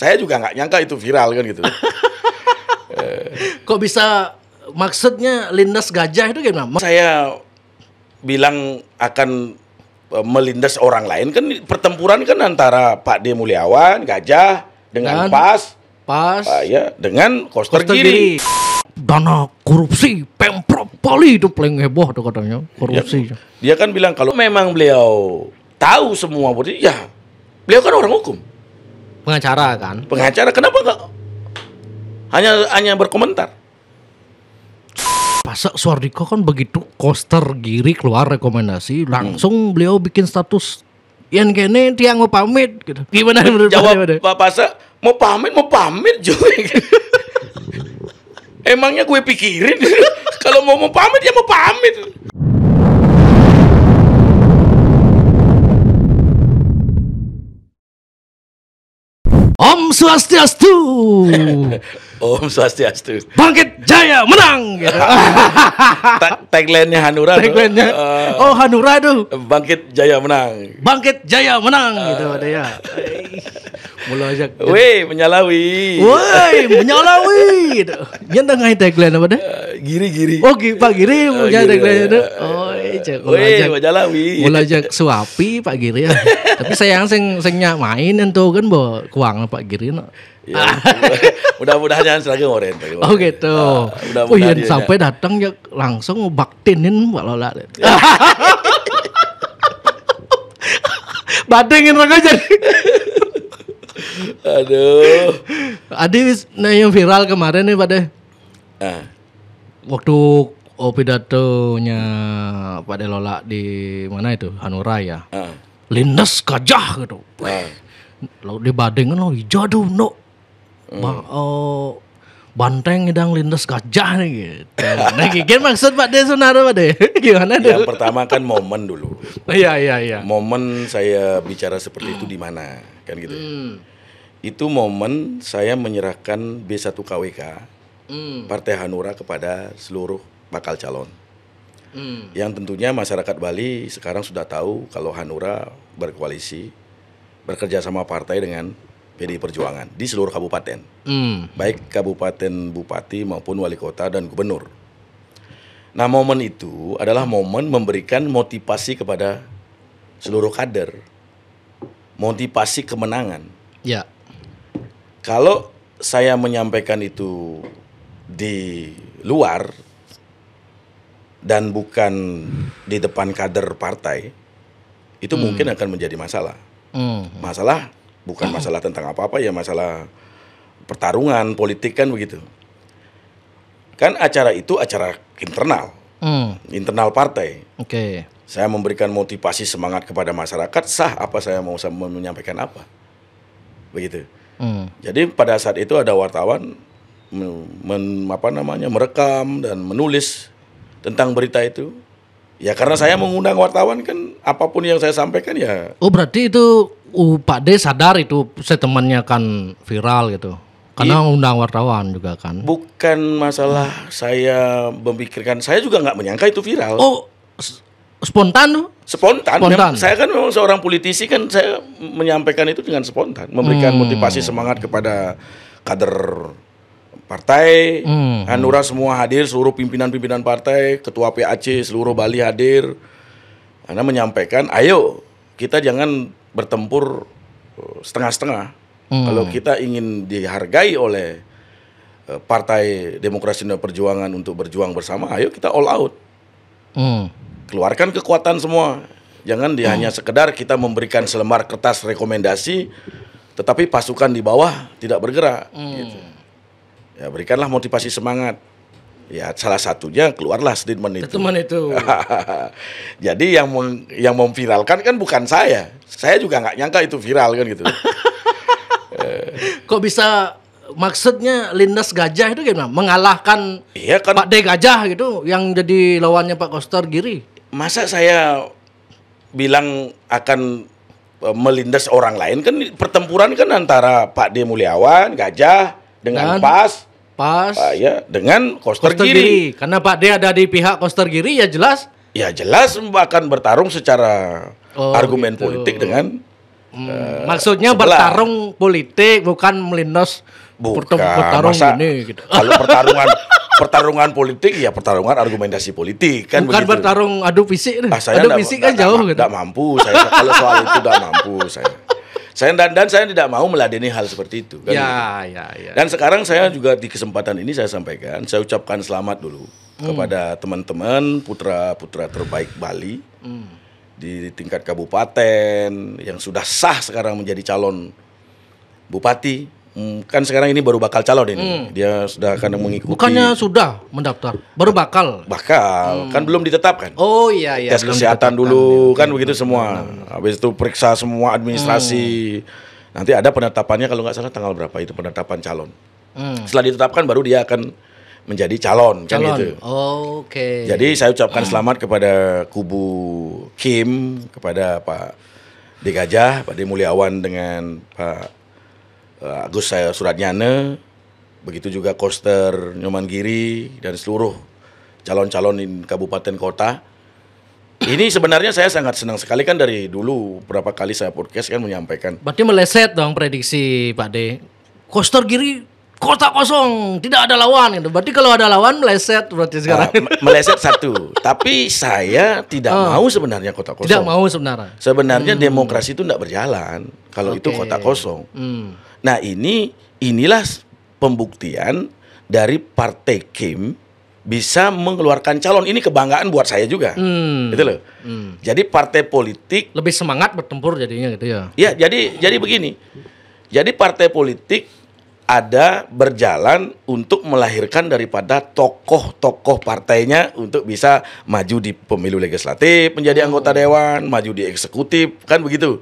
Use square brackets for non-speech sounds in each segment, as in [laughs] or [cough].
Saya juga nggak nyangka itu viral kan gitu. [laughs] Eh. Kok bisa maksudnya lindas gajah itu gimana? Saya bilang akan eh, melindas orang lain kan pertempuran kan antara Pak D Mulyawan Gajah dengan, dengan PAS PAS uh, ya dengan Koster, kiri dana korupsi Pemprov Bali itu paling heboh tuh katanya korupsi. Ya, dia kan bilang kalau memang beliau tahu semua berarti ya beliau kan orang hukum pengacara kan pengacara kenapa kok hanya hanya berkomentar suar Suardiko kan begitu koster giri keluar rekomendasi langsung beliau bikin status yang kene tiang mau pamit gitu. Gimana menurut Jawab Pak Pasa mau pamit mau pamit juga. [laughs] Emangnya gue pikirin [laughs] kalau mau mau pamit ya mau pamit. Om Swastiastu. [laughs] Om Swastiastu. Bangkit Jaya menang. Gitu. [laughs] Tagline-nya Hanura. Tagline-nya. Uh, oh Hanura itu. Bangkit Jaya menang. Bangkit Jaya menang uh, gitu ada ya. [laughs] Mulai aja. Woi menyalawi. Woi menyalawi. Gitu. Yang tengah tagline apa deh? Eh, giri giri. Oh, Pak Giri punya tagline itu. Oh, Mulai Jalawi. suapi Pak Giri ya. [laughs] Tapi sayang sing sing nyak main entu kan bo kuang Pak Giri no. Ya, ya. [laughs] mudah-mudahan jangan selagi ngoren. Oh gitu. mudah oh iya sampai datang ya langsung baktinin Pak Lola. [laughs] Batengin raga jadi. Aduh. Adi wis nah yang viral kemarin nih pada. Ah. Waktu Oh pidatonya Pak Delola di mana itu Hanura ya. Uh. Ah. Lindas gajah gitu. loh ah. Lalu di Badengan lo jadu no. Hmm. Ba oh, banteng hidang lindas kajah nih gitu. Nah, gini kan maksud Pak De Sonaro Pak De. [laughs] Gimana deh? Yang pertama kan momen dulu. Oh, iya iya iya. Momen saya bicara seperti itu di mana kan gitu. Hmm. Itu momen saya menyerahkan B1 KWK hmm. Partai Hanura kepada seluruh bakal calon. Hmm. Yang tentunya masyarakat Bali sekarang sudah tahu kalau Hanura berkoalisi bekerja sama partai dengan PDI Perjuangan di seluruh kabupaten, hmm. baik kabupaten bupati maupun wali kota dan gubernur. Nah momen itu adalah momen memberikan motivasi kepada seluruh kader, motivasi kemenangan. Ya. Kalau saya menyampaikan itu di luar dan bukan di depan kader partai itu hmm. mungkin akan menjadi masalah. Hmm. Masalah bukan hmm. masalah tentang apa-apa ya masalah pertarungan politik kan begitu. Kan acara itu acara internal. Hmm. Internal partai. Oke. Okay. Saya memberikan motivasi semangat kepada masyarakat sah apa saya mau menyampaikan apa. Begitu. Hmm. Jadi pada saat itu ada wartawan men, men apa namanya merekam dan menulis tentang berita itu? Ya karena saya mengundang wartawan kan apapun yang saya sampaikan ya. Oh berarti itu uh, Pak D sadar itu statementnya kan viral gitu. Karena iya. mengundang undang wartawan juga kan. Bukan masalah saya memikirkan, saya juga nggak menyangka itu viral. Oh spontan tuh? Spontan. spontan. saya kan memang seorang politisi kan saya menyampaikan itu dengan spontan, memberikan hmm. motivasi semangat kepada kader partai, hmm. Hanura semua hadir, seluruh pimpinan-pimpinan partai, ketua PAC seluruh Bali hadir. Karena menyampaikan, ayo kita jangan bertempur eh, setengah-setengah. Hmm. Kalau kita ingin dihargai oleh eh, Partai Demokrasi dan Perjuangan untuk berjuang bersama, ayo kita all out. Hmm. Keluarkan kekuatan semua. Jangan dia hmm. hanya sekedar kita memberikan selembar kertas rekomendasi, tetapi pasukan di bawah tidak bergerak. Hmm. Gitu. Ya, berikanlah motivasi semangat. Ya, salah satunya keluarlah statement itu. Statement itu. [laughs] Jadi yang meng, yang memviralkan kan bukan saya. Saya juga nggak nyangka itu viral kan gitu. [laughs] Kok bisa maksudnya lindas gajah itu gimana? Mengalahkan iya kan. Pak de gajah gitu yang jadi lawannya Pak Koster Giri. Masa saya bilang akan e, melindas orang lain kan pertempuran kan antara Pak de Mulyawan, Gajah dengan Dan, PAS pas. Uh, ah, ya, dengan Koster, Koster Giri. Giri. Karena Pak D ada di pihak Koster Giri ya jelas. Ya jelas akan bertarung secara oh, argumen gitu. politik dengan Hmm, uh, maksudnya sebelah. bertarung politik bukan melindas bukan bertarung masa ini gitu. Kalau [laughs] pertarungan pertarungan politik ya pertarungan argumentasi politik kan bukan begitu. bertarung adu fisik. nah, adu fisik kan jauh gitu. Enggak mampu saya kalau soal itu enggak mampu saya. Saya dan, dan saya tidak mau meladeni hal seperti itu. Kan? Ya, gitu. ya, ya. Dan sekarang saya juga di kesempatan ini saya sampaikan, saya ucapkan selamat dulu hmm. kepada teman-teman putra-putra terbaik Bali hmm. di tingkat kabupaten yang sudah sah sekarang menjadi calon bupati Hmm, kan sekarang ini baru bakal calon ini. Hmm. Dia sudah akan mengikuti. Bukannya sudah mendaftar, baru bakal. Bakal, hmm. kan belum ditetapkan. Oh iya iya. Tes kesehatan dulu iya, iya, kan iya, begitu semua. Habis itu periksa semua administrasi. Hmm. Nanti ada penetapannya kalau nggak salah tanggal berapa itu penetapan calon. Hmm. Setelah ditetapkan baru dia akan menjadi calon, kan calon. kan gitu. Oh, Oke. Okay. Jadi saya ucapkan hmm. selamat kepada kubu Kim, kepada Pak Degajah, Pak Demulyawan dengan Pak uh, Agus saya suratnya ne, begitu juga Koster Nyoman Giri dan seluruh calon-calon di kabupaten kota. Ini sebenarnya saya sangat senang sekali kan dari dulu berapa kali saya podcast kan menyampaikan. Berarti meleset dong prediksi Pak De. Koster Giri kota kosong, tidak ada lawan gitu. Berarti kalau ada lawan meleset berarti ah, sekarang. Uh, meleset satu. Tapi saya tidak uh, mau sebenarnya kota kosong. Tidak mau sebenarnya. Sebenarnya hmm. demokrasi itu tidak berjalan kalau okay. itu kota kosong. Hmm. Nah, ini inilah pembuktian dari partai Kim bisa mengeluarkan calon ini kebanggaan buat saya juga, hmm. gitu loh. Hmm. Jadi partai politik lebih semangat bertempur jadinya gitu ya. Ya, jadi jadi begini, jadi partai politik ada berjalan untuk melahirkan daripada tokoh-tokoh partainya untuk bisa maju di pemilu legislatif, menjadi anggota dewan, maju di eksekutif, kan begitu.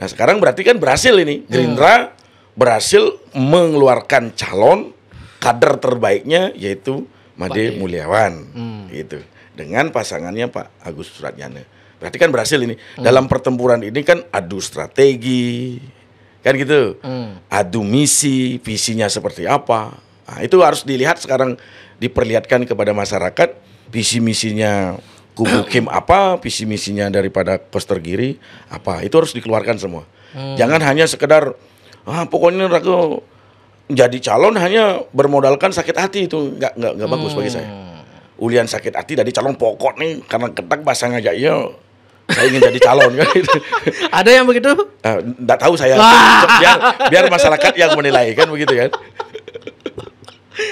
Nah, sekarang berarti kan berhasil ini. Hmm. Gerindra berhasil mengeluarkan calon kader terbaiknya yaitu Made Mulyawan. Hmm. Gitu. Dengan pasangannya Pak Agus Suratnyana. Berarti kan berhasil ini. Hmm. Dalam pertempuran ini kan adu strategi, kan gitu hmm. adu misi visinya seperti apa nah, itu harus dilihat sekarang diperlihatkan kepada masyarakat visi misinya kubu [coughs] Kim apa visi misinya daripada Koster Giri apa itu harus dikeluarkan semua hmm. jangan hanya sekedar ah pokoknya aku jadi calon hanya bermodalkan sakit hati itu nggak nggak nggak bagus bagi saya hmm. Ulian sakit hati dari calon pokok nih karena ketak bahasa ngajak iya saya ingin jadi calon kan [laughs] Ada yang begitu? tidak eh, uh, tahu saya. Wah. Biar biar masyarakat yang menilai kan begitu kan.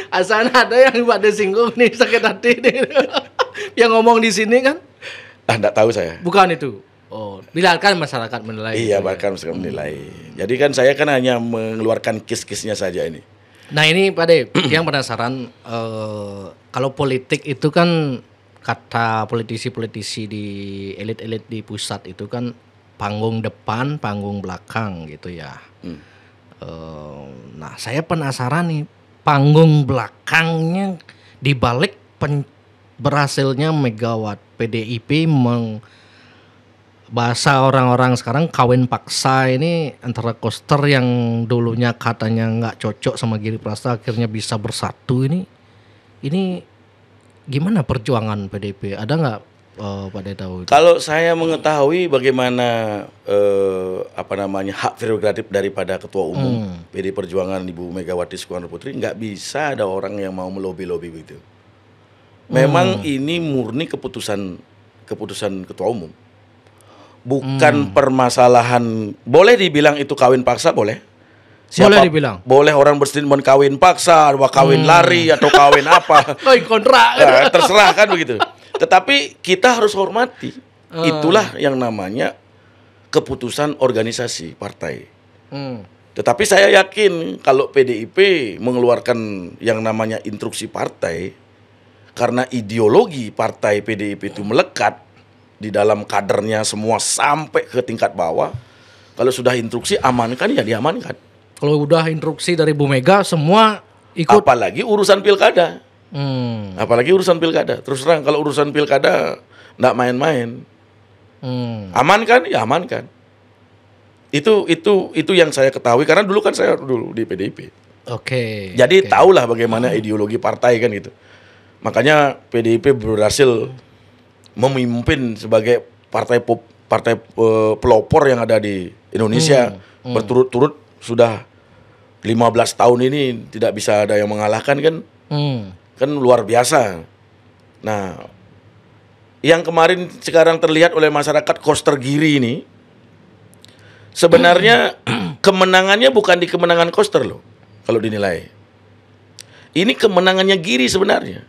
asalnya ada yang pada singgung nih sakit hati nih. yang ngomong di sini kan? Ah, enggak tahu saya. Bukan itu. Oh, biarkan masyarakat menilai. Iya, biarkan masyarakat menilai. Hmm. Jadi kan saya kan hanya mengeluarkan kis-kisnya saja ini. Nah, ini Pak De, [clears throat] yang penasaran uh, kalau politik itu kan kata politisi-politisi di elit-elit di pusat itu kan panggung depan, panggung belakang gitu ya. Hmm. Uh, nah, saya penasaran nih panggung belakangnya di balik pen berhasilnya Megawati PDIP meng bahasa orang-orang sekarang kawin paksa ini antara koster yang dulunya katanya nggak cocok sama Giri Prasta akhirnya bisa bersatu ini ini gimana perjuangan PDP? Ada nggak uh, Pak tahu? Kalau saya mengetahui bagaimana uh, apa namanya hak prerogatif daripada Ketua Umum hmm. PD Perjuangan Ibu Megawati Soekarno Putri, nggak bisa ada orang yang mau melobi-lobi begitu. Memang hmm. ini murni keputusan keputusan Ketua Umum, bukan hmm. permasalahan. Boleh dibilang itu kawin paksa, boleh Siapa, boleh dibilang. Boleh orang berstatement kawin paksa, kawin hmm. lari atau kawin apa. [laughs] Koi kontrak. Nah, terserah kan begitu. Tetapi kita harus hormati. Ah. Itulah yang namanya keputusan organisasi partai. Hmm. Tetapi saya yakin kalau PDIP mengeluarkan yang namanya instruksi partai karena ideologi partai PDIP itu melekat di dalam kadernya semua sampai ke tingkat bawah. Kalau sudah instruksi amankan ya diamankan. Kalau udah instruksi dari Bu Mega semua ikut. Apalagi urusan pilkada. Hmm. Apalagi urusan pilkada. Terus terang kalau urusan pilkada nggak main-main. Hmm. Aman kan? Ya aman kan. Itu itu itu yang saya ketahui karena dulu kan saya dulu di PDIP. Oke. Okay, Jadi okay. tahulah bagaimana hmm. ideologi partai kan gitu. Makanya PDIP berhasil hmm. memimpin sebagai partai pop, partai eh, pelopor yang ada di Indonesia hmm. hmm. berturut-turut sudah 15 tahun ini tidak bisa ada yang mengalahkan kan hmm. kan luar biasa nah yang kemarin sekarang terlihat oleh masyarakat Koster Giri ini sebenarnya hmm. [clears throat] kemenangannya bukan di kemenangan Koster loh kalau dinilai. Ini kemenangannya Giri sebenarnya.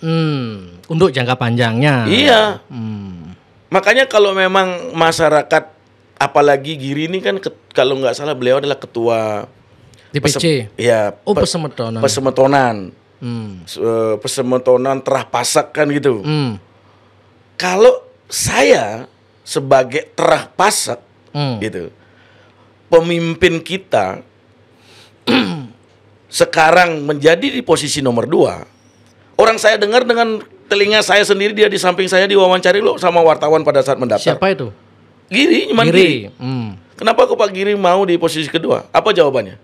Hmm, untuk jangka panjangnya. Iya. Hmm. Makanya kalau memang masyarakat apalagi Giri ini kan kalau nggak salah beliau adalah ketua DPC. pese, ya, oh, pe, pesemetonan. Pesemetonan. Hmm. E, pesemetonan terah pasak kan gitu. Hmm. Kalau saya sebagai terah pasak hmm. gitu. Pemimpin kita [clears throat] sekarang menjadi di posisi nomor dua. Orang saya dengar dengan telinga saya sendiri dia di samping saya diwawancari lo sama wartawan pada saat mendaftar. Siapa itu? Giri, cuman Giri. Giri. Hmm. Kenapa kok Pak Giri mau di posisi kedua? Apa jawabannya?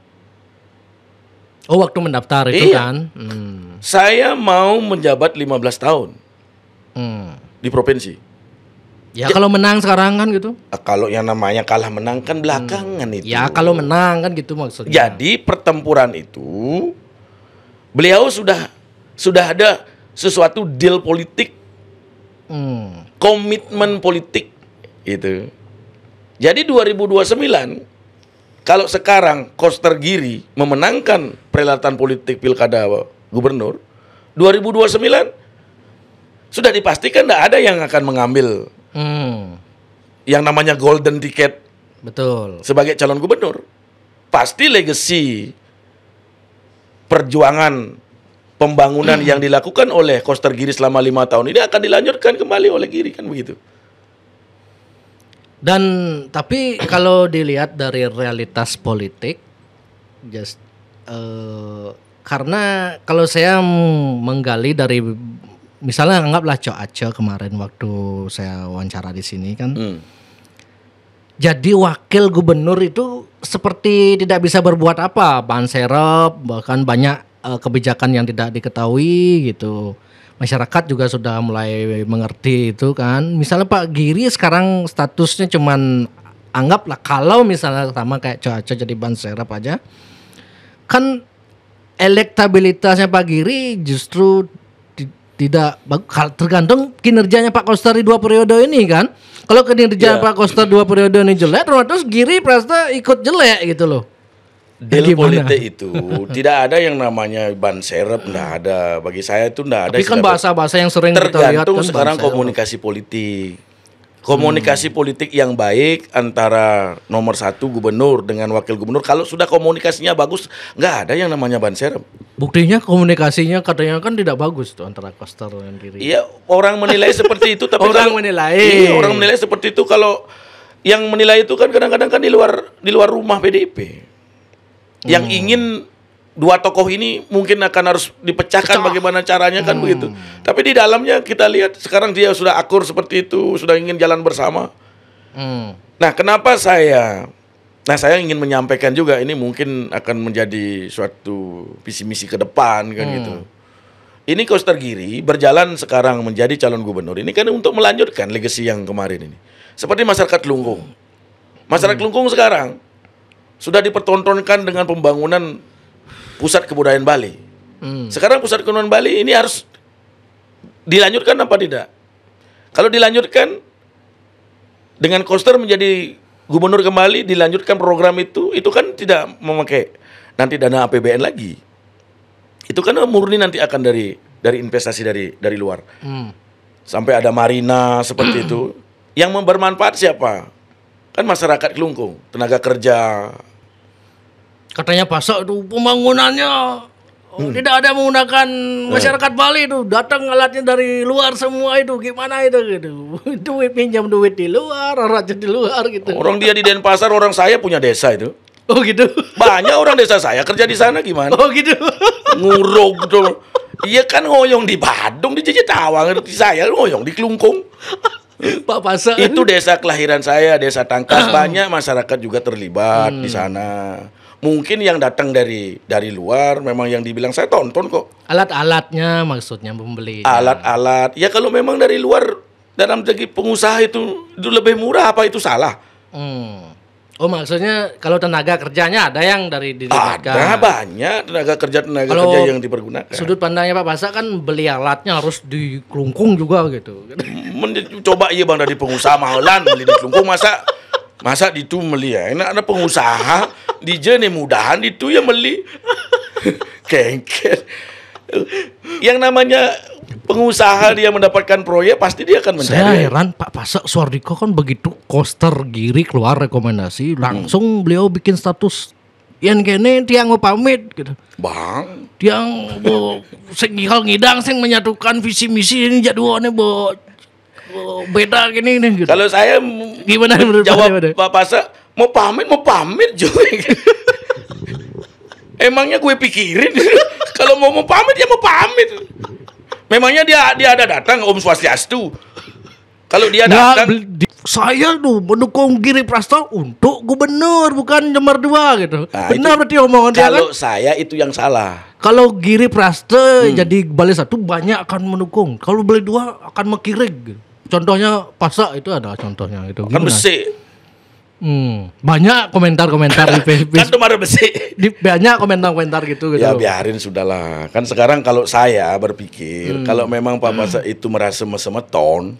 Oh, waktu mendaftar itu iya. kan. Hmm. Saya mau menjabat 15 tahun. Hmm. Di provinsi. Ya, ya kalau menang sekarang kan gitu. Ah, kalau yang namanya kalah menang kan belakangan hmm. itu. Ya kalau menang kan gitu maksudnya. Jadi pertempuran itu beliau sudah sudah ada sesuatu deal politik. Hmm. Komitmen politik itu jadi 2029 kalau sekarang Koster Giri memenangkan perhelatan politik pilkada gubernur 2029 sudah dipastikan tidak ada yang akan mengambil hmm. yang namanya golden ticket betul sebagai calon gubernur pasti legacy perjuangan pembangunan hmm. yang dilakukan oleh Koster Giri selama lima tahun ini akan dilanjutkan kembali oleh Giri kan begitu dan tapi kalau dilihat dari realitas politik, just uh, karena kalau saya menggali dari misalnya anggaplah Cok Aco kemarin waktu saya wawancara di sini kan. Hmm. Jadi wakil gubernur itu seperti tidak bisa berbuat apa, ban serep bahkan banyak uh, kebijakan yang tidak diketahui gitu masyarakat juga sudah mulai mengerti itu kan. Misalnya Pak Giri sekarang statusnya cuman anggaplah kalau misalnya sama kayak cuaca jadi ban serap aja kan elektabilitasnya Pak Giri justru tidak tergantung kinerjanya Pak Koster di dua periode ini kan. Kalau kinerja yeah. Pak Koster dua periode ini jelek, terus Giri Prasta ikut jelek gitu loh deal Gimana? politik itu [laughs] tidak ada yang namanya ban serep, nggak ada. Bagi saya itu tidak ada. Tapi kan bahasa-bahasa yang sering tergantung kita kan sekarang komunikasi serep. politik. Komunikasi hmm. politik yang baik antara nomor satu gubernur dengan wakil gubernur. Kalau sudah komunikasinya bagus, nggak ada yang namanya ban serep. Buktinya komunikasinya katanya kan tidak bagus tuh antara Koster dan kiri. Iya, orang menilai seperti itu. Tapi [laughs] orang kalau, menilai. Iya, orang menilai seperti itu kalau yang menilai itu kan kadang-kadang kan di luar di luar rumah PDIP yang hmm. ingin dua tokoh ini mungkin akan harus dipecahkan Pecah. bagaimana caranya kan hmm. begitu. Tapi di dalamnya kita lihat sekarang dia sudah akur seperti itu, sudah ingin jalan bersama. Hmm. Nah, kenapa saya? Nah, saya ingin menyampaikan juga ini mungkin akan menjadi suatu visi misi ke depan kan hmm. gitu. Ini Koster Giri berjalan sekarang menjadi calon gubernur ini kan untuk melanjutkan legasi yang kemarin ini. Seperti masyarakat Lungkung. Masyarakat hmm. Lungkung sekarang sudah dipertontonkan dengan pembangunan pusat kebudayaan Bali. Hmm. Sekarang pusat kebudayaan Bali ini harus dilanjutkan apa tidak? Kalau dilanjutkan dengan Koster menjadi gubernur kembali dilanjutkan program itu, itu kan tidak memakai nanti dana APBN lagi. Itu kan murni nanti akan dari dari investasi dari dari luar. Hmm. Sampai ada marina seperti [clears throat] itu. Yang bermanfaat siapa? Kan masyarakat kelungkung, tenaga kerja. Katanya pasar itu pembangunannya oh, hmm. tidak ada menggunakan eh. masyarakat hmm. Bali itu datang alatnya dari luar semua itu gimana itu gitu [laughs] duit pinjam duit di luar raja di luar gitu orang dia di Denpasar orang saya punya desa itu oh gitu banyak orang desa saya kerja di sana gimana oh gitu [laughs] ngurung gitu iya kan ngoyong di Badung di Jejitawang di saya ngoyong di Kelungkung Pak Pasar Itu desa kelahiran saya, desa Tangkas. Ah. Banyak masyarakat juga terlibat hmm. di sana. Mungkin yang datang dari dari luar memang yang dibilang saya tonton kok. Alat-alatnya maksudnya membeli Alat-alat. Ya kalau memang dari luar dalam segi pengusaha itu itu lebih murah apa itu salah? Hmm. Oh maksudnya kalau tenaga kerjanya ada yang dari diri Ada banyak tenaga kerja tenaga kalau kerja yang dipergunakan. Sudut pandangnya Pak Basa kan beli alatnya harus dikelungkung juga gitu. coba iya bang dari pengusaha mahalan beli kelungkung masa masa di itu beli ya. Enak ada pengusaha di jenis mudahan itu yang beli [laughs] kengket yang namanya pengusaha dia mendapatkan proyek pasti dia akan mencari. Saya heran Pak Pasak Suardiko kan begitu koster giri keluar rekomendasi hmm. langsung beliau bikin status yang kene tiang mau pamit gitu. Bang, tiang bo sing ngidang sing menyatukan visi misi ini jadwalnya bo, bo beda gini nih gitu. Kalau saya gimana menurut jawab Pak Pasak mau pamit mau pamit juga. [laughs] Emangnya gue pikirin [laughs] kalau mau mau pamit ya mau pamit. Memangnya dia dia ada datang Om Swastiastu. Kalau dia ya, datang nah, saya tuh mendukung Giri Prasto untuk gubernur bukan nomor dua gitu. Nah, Benar itu, berarti omongan dia kan? Kalau saya itu yang salah. Kalau Giri Prasto hmm. jadi balik satu banyak akan mendukung. Kalau balai dua akan mekiring. Contohnya Pasak itu ada contohnya itu. Kan besi. Hmm, banyak komentar-komentar di Facebook. kan marah besi. Di, banyak komentar-komentar gitu gitu. Ya biarin sudahlah. Kan sekarang kalau saya berpikir hmm. kalau memang Pak Masa hmm. itu merasa mesemeton,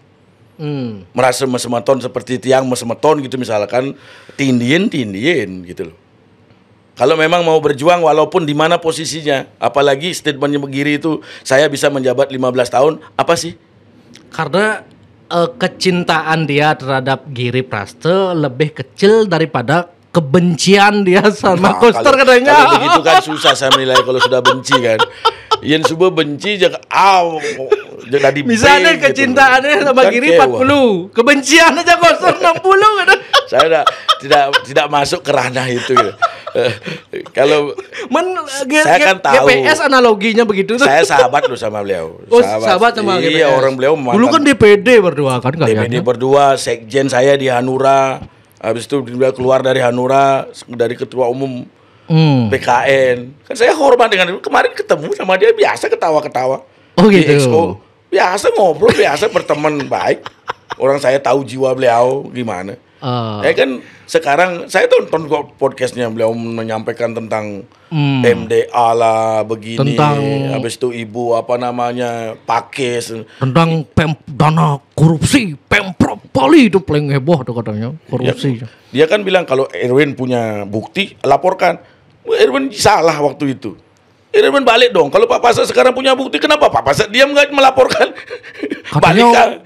hmm. merasa mesemeton seperti tiang mesemeton gitu misalkan tindien tindien gitu loh. Kalau memang mau berjuang walaupun di mana posisinya, apalagi statementnya begiri itu saya bisa menjabat 15 tahun, apa sih? Karena uh, kecintaan dia terhadap Giri Praste lebih kecil daripada kebencian dia sama nah, Koster katanya. Kalau begitu kan susah saya menilai kalau sudah benci kan. Yang subuh benci jaga aw jaga di Misalnya gitu. kecintaannya kan gitu. sama Giri empat 40, kebencian aja Koster 60 kan saya tidak tidak tidak masuk ke ranah itu gitu. kalau Men, saya kan tahu GPS analoginya begitu tuh. saya sahabat loh sama beliau oh, sahabat, sahabat sama iya, orang beliau mantan, dulu kan DPD berdua kan DPD kan? berdua sekjen saya di Hanura habis itu dia keluar dari Hanura dari ketua umum hmm. PKN kan saya hormat dengan kemarin ketemu sama dia biasa ketawa-ketawa oh, di gitu. Expo biasa ngobrol biasa berteman baik orang saya tahu jiwa beliau gimana Uh. Ya kan sekarang saya tonton kok podcastnya beliau menyampaikan tentang hmm. MDA lah begini, tentang, habis itu ibu apa namanya pakis, tentang pem, dana korupsi pemprov Bali itu paling heboh tuh katanya korupsi. Dia, ya, dia kan bilang kalau Erwin punya bukti laporkan. Erwin salah waktu itu. Irwin balik dong. Kalau Pak Pasar sekarang punya bukti, kenapa Pak Pasar diam nggak melaporkan? [laughs] Katanya, balik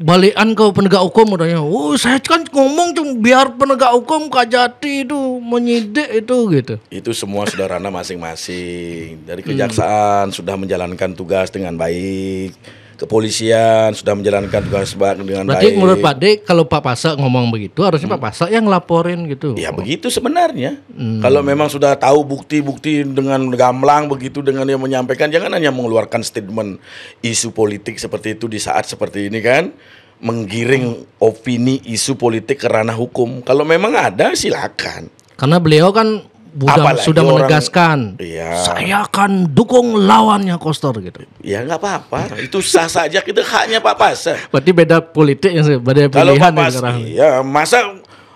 balikan ke penegak hukum katanya. Oh, saya kan ngomong cuma biar penegak hukum Kajati itu menyidik itu gitu. Itu semua ranah masing-masing. Dari kejaksaan hmm. sudah menjalankan tugas dengan baik kepolisian sudah menjalankan tugas baik dengan Berarti baik. menurut Pak Dek kalau Pak Pasak ngomong begitu harusnya hmm. Pak Pasak yang laporin gitu. Ya begitu sebenarnya. Hmm. Kalau memang sudah tahu bukti-bukti dengan gamblang begitu dengan yang menyampaikan jangan hanya mengeluarkan statement isu politik seperti itu di saat seperti ini kan menggiring opini isu politik ke ranah hukum. Kalau memang ada silakan. Karena beliau kan sudah sudah menegaskan orang, ya. saya akan dukung lawannya Koster gitu. Ya nggak apa-apa, itu sah saja kita haknya Pak Pas. Berarti beda politik yang beda Kalau pilihan Pak Pas, ya, ya masa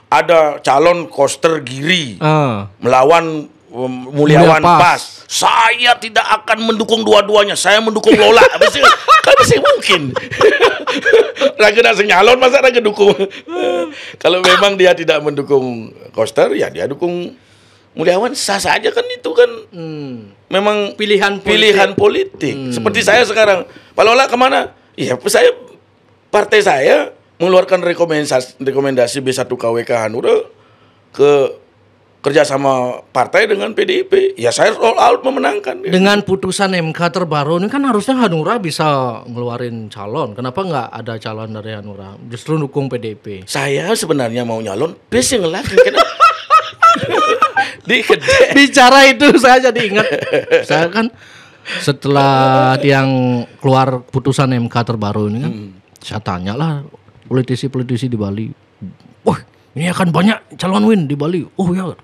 ada calon Koster Giri uh. melawan um, Mulyawan Mulia Pas. Pas. Saya tidak akan mendukung dua-duanya. Saya mendukung Lola. Mesti, kan mesti mungkin. [laughs] raga nak nyalon masa raga dukung. [laughs] Kalau memang dia tidak mendukung Koster ya dia dukung Mulyawan sah saja kan itu kan hmm. memang pilihan pilihan politik. Hmm. Seperti saya sekarang, Palola kemana? Iya, saya partai saya mengeluarkan rekomendasi rekomendasi B1 KWK Hanura ke kerjasama partai dengan PDIP. Ya saya all out memenangkan. Ya. Dengan putusan MK terbaru ini kan harusnya Hanura bisa ngeluarin calon. Kenapa nggak ada calon dari Hanura? Justru dukung PDIP. Saya sebenarnya mau nyalon, bis yang Kenapa? di [laughs] Bicara itu saya jadi ingat. saya kan setelah yang keluar putusan MK terbaru ini kan, hmm. saya tanyalah politisi-politisi di Bali. Wah, ini akan banyak calon win di Bali. Oh ya.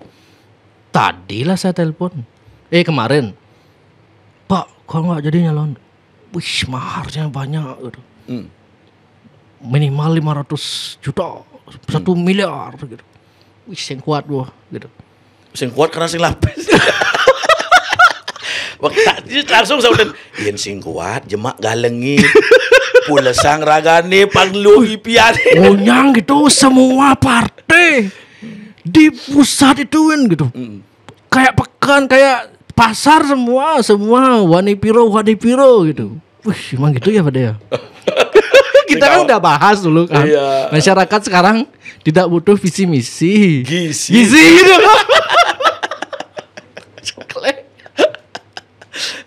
tadi lah saya telepon. Eh kemarin. Pak, kalau nggak jadi nyalon. Wih, maharnya banyak gitu. Hmm. Minimal 500 juta, satu hmm. miliar gitu. Wih, yang kuat gua gitu sing kuat karena sing lapis [laughs] Waktu langsung saya yen sing kuat jemak galengi pula sang ragane pangluhi piane. Onyang [laughs] gitu semua partai di pusat ituin gitu. Mm. Kayak pekan kayak pasar semua semua wani piro wani piro gitu. Wih, emang gitu ya pada ya. [laughs] Kita kan udah bahas dulu kan. Iya. Masyarakat sekarang tidak butuh visi misi. Gizi. Gisi gitu. Kan.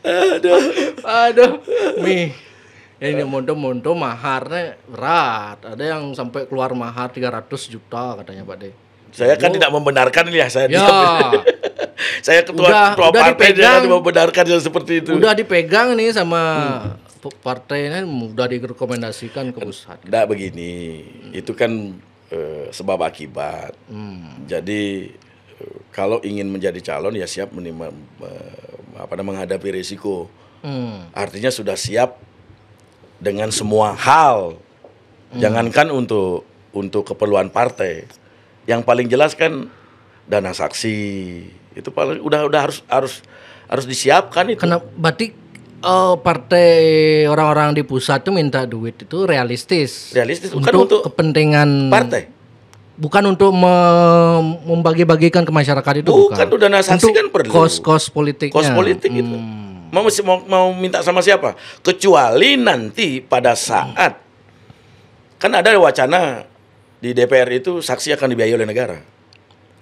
aduh aduh mie Ini monto, monto maharnya berat ada yang sampai keluar mahar 300 juta katanya Pak De saya kan Yo. tidak membenarkan ya saya ya. [laughs] saya ketua udah, ketua udah partai dipegang, membenarkan yang seperti itu udah dipegang nih sama hmm. partainya udah direkomendasikan ke pusat tidak begini hmm. itu kan e, sebab akibat hmm. jadi eh, kalau ingin menjadi calon ya siap menerima e, apa menghadapi risiko. Hmm. Artinya sudah siap dengan semua hal. Hmm. Jangankan untuk untuk keperluan partai. Yang paling jelas kan dana saksi. Itu paling udah udah harus harus harus disiapkan itu. Karena berarti Oh, partai orang-orang di pusat itu minta duit itu realistis. Realistis bukan untuk kepentingan partai bukan untuk membagi-bagikan ke masyarakat itu bukan, bukan. dana saksi kan perlu kos-kos politik kos politik gitu. hmm. Mau, mau mau minta sama siapa kecuali nanti pada saat hmm. kan ada wacana di DPR itu saksi akan dibiayai oleh negara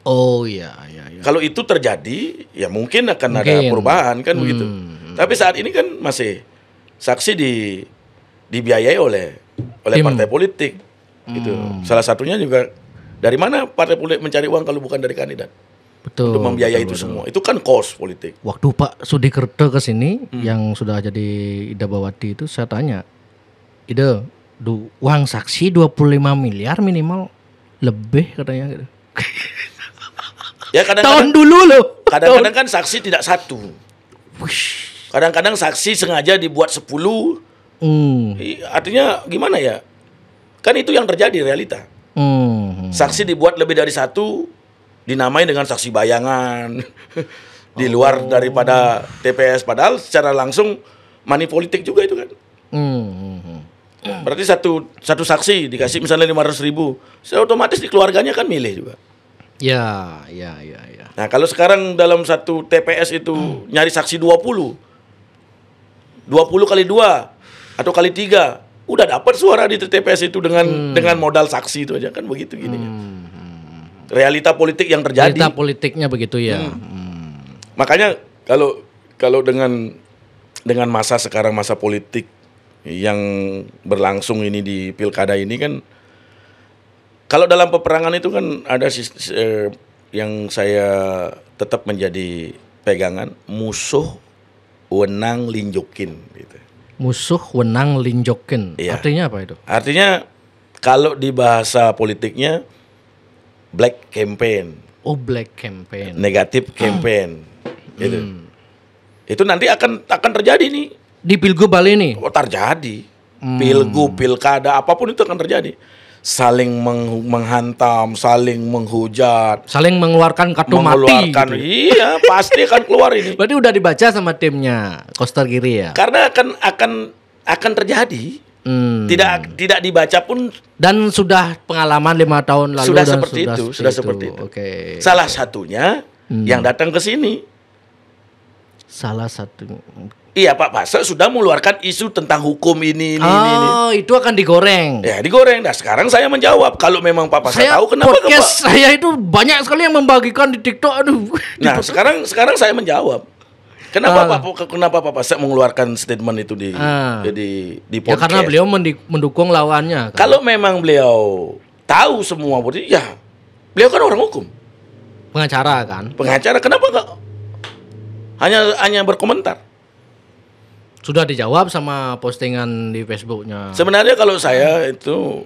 oh iya iya, iya. kalau itu terjadi ya mungkin akan mungkin. ada perubahan kan hmm. begitu hmm. tapi saat ini kan masih saksi di dibiayai oleh oleh Tim. partai politik gitu. Hmm. Itu Salah satunya juga dari mana partai politik mencari uang kalau bukan dari kandidat? Betul. Untuk membiayai betul, itu betul. semua. Itu kan kos politik. Waktu Pak Sudikerto ke sini hmm. yang sudah jadi Ida Bawati itu saya tanya, Ida, du, uang saksi 25 miliar minimal lebih katanya gitu. [laughs] ya kadang, -kadang tahun dulu loh. Kadang-kadang kan saksi tidak satu. Kadang-kadang saksi sengaja dibuat sepuluh. Hmm. Artinya gimana ya? Kan itu yang terjadi realita. Hmm. Hmm. Saksi dibuat lebih dari satu, dinamai dengan saksi bayangan. [laughs] di luar oh. daripada TPS padahal secara langsung money politik juga itu kan. Hmm, hmm, hmm. Berarti satu satu saksi dikasih misalnya lima ratus ribu, saya otomatis di keluarganya kan milih juga. Ya, ya, ya, ya. Nah kalau sekarang dalam satu TPS itu hmm. nyari saksi dua puluh dua puluh kali dua atau kali tiga udah dapat suara di TPS itu dengan hmm. dengan modal saksi itu aja kan begitu gini. Kan. Hmm, hmm, hmm, hmm. Realita politik yang terjadi. Realita politiknya begitu ya. Hmm. Hmm. Makanya kalau kalau dengan dengan masa sekarang masa politik yang berlangsung ini di pilkada ini kan kalau dalam peperangan itu kan ada eh, yang saya tetap menjadi pegangan musuh wenang linjukin gitu musuh wenang linjokin. Iya. Artinya apa itu? Artinya kalau di bahasa politiknya black campaign. Oh, black campaign. Negatif ah. campaign. Hmm. Gitu. Hmm. Itu nanti akan akan terjadi nih. Di Pilgub Bali nih. Oh, terjadi. Hmm. Pilgub, pilkada apapun itu akan terjadi saling meng menghantam, saling menghujat, saling mengeluarkan kartu mengeluarkan, mati. Gitu. Ya. Iya, pasti akan keluar ini. [laughs] Berarti udah dibaca sama timnya koster Giri ya. Karena akan akan akan terjadi. Hmm. Tidak tidak dibaca pun dan sudah pengalaman lima tahun lalu sudah seperti sudah itu, seperti sudah seperti itu. Oke. Salah satunya hmm. yang datang ke sini. Salah satu. Iya Pak Basel sudah mengeluarkan isu tentang hukum ini ini, oh, ini itu akan digoreng. Ya digoreng. Nah sekarang saya menjawab kalau memang Pak Basel tahu kenapa podcast kenapa? saya itu banyak sekali yang membagikan di TikTok. Aduh. Nah sekarang sekarang saya menjawab. Kenapa uh, Pak kenapa Pak Basel mengeluarkan statement itu di uh, di di podcast? Ya karena beliau mendukung lawannya. Kan? Kalau memang beliau tahu semua berarti ya beliau kan orang hukum. Pengacara kan. Pengacara kenapa kok hanya hanya berkomentar? sudah dijawab sama postingan di Facebooknya. Sebenarnya kalau saya itu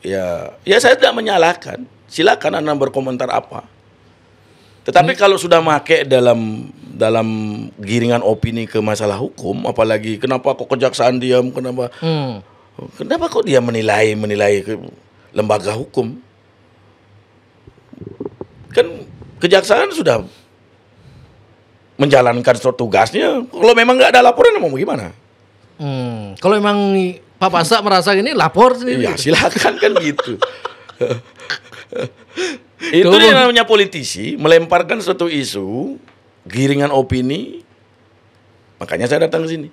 ya ya saya tidak menyalahkan. Silakan Anda berkomentar apa. Tetapi hmm. kalau sudah make dalam dalam giringan opini ke masalah hukum, apalagi kenapa kok kejaksaan diam, kenapa hmm. kenapa kok dia menilai menilai lembaga hukum? Kan kejaksaan sudah menjalankan suatu tugasnya. Kalau memang nggak ada laporan mau gimana? Hmm, kalau memang Pak Pasa merasa ini lapor sendiri. Ya silakan kan gitu. [laughs] Itu Tuh. yang namanya politisi melemparkan suatu isu, giringan opini. Makanya saya datang ke sini.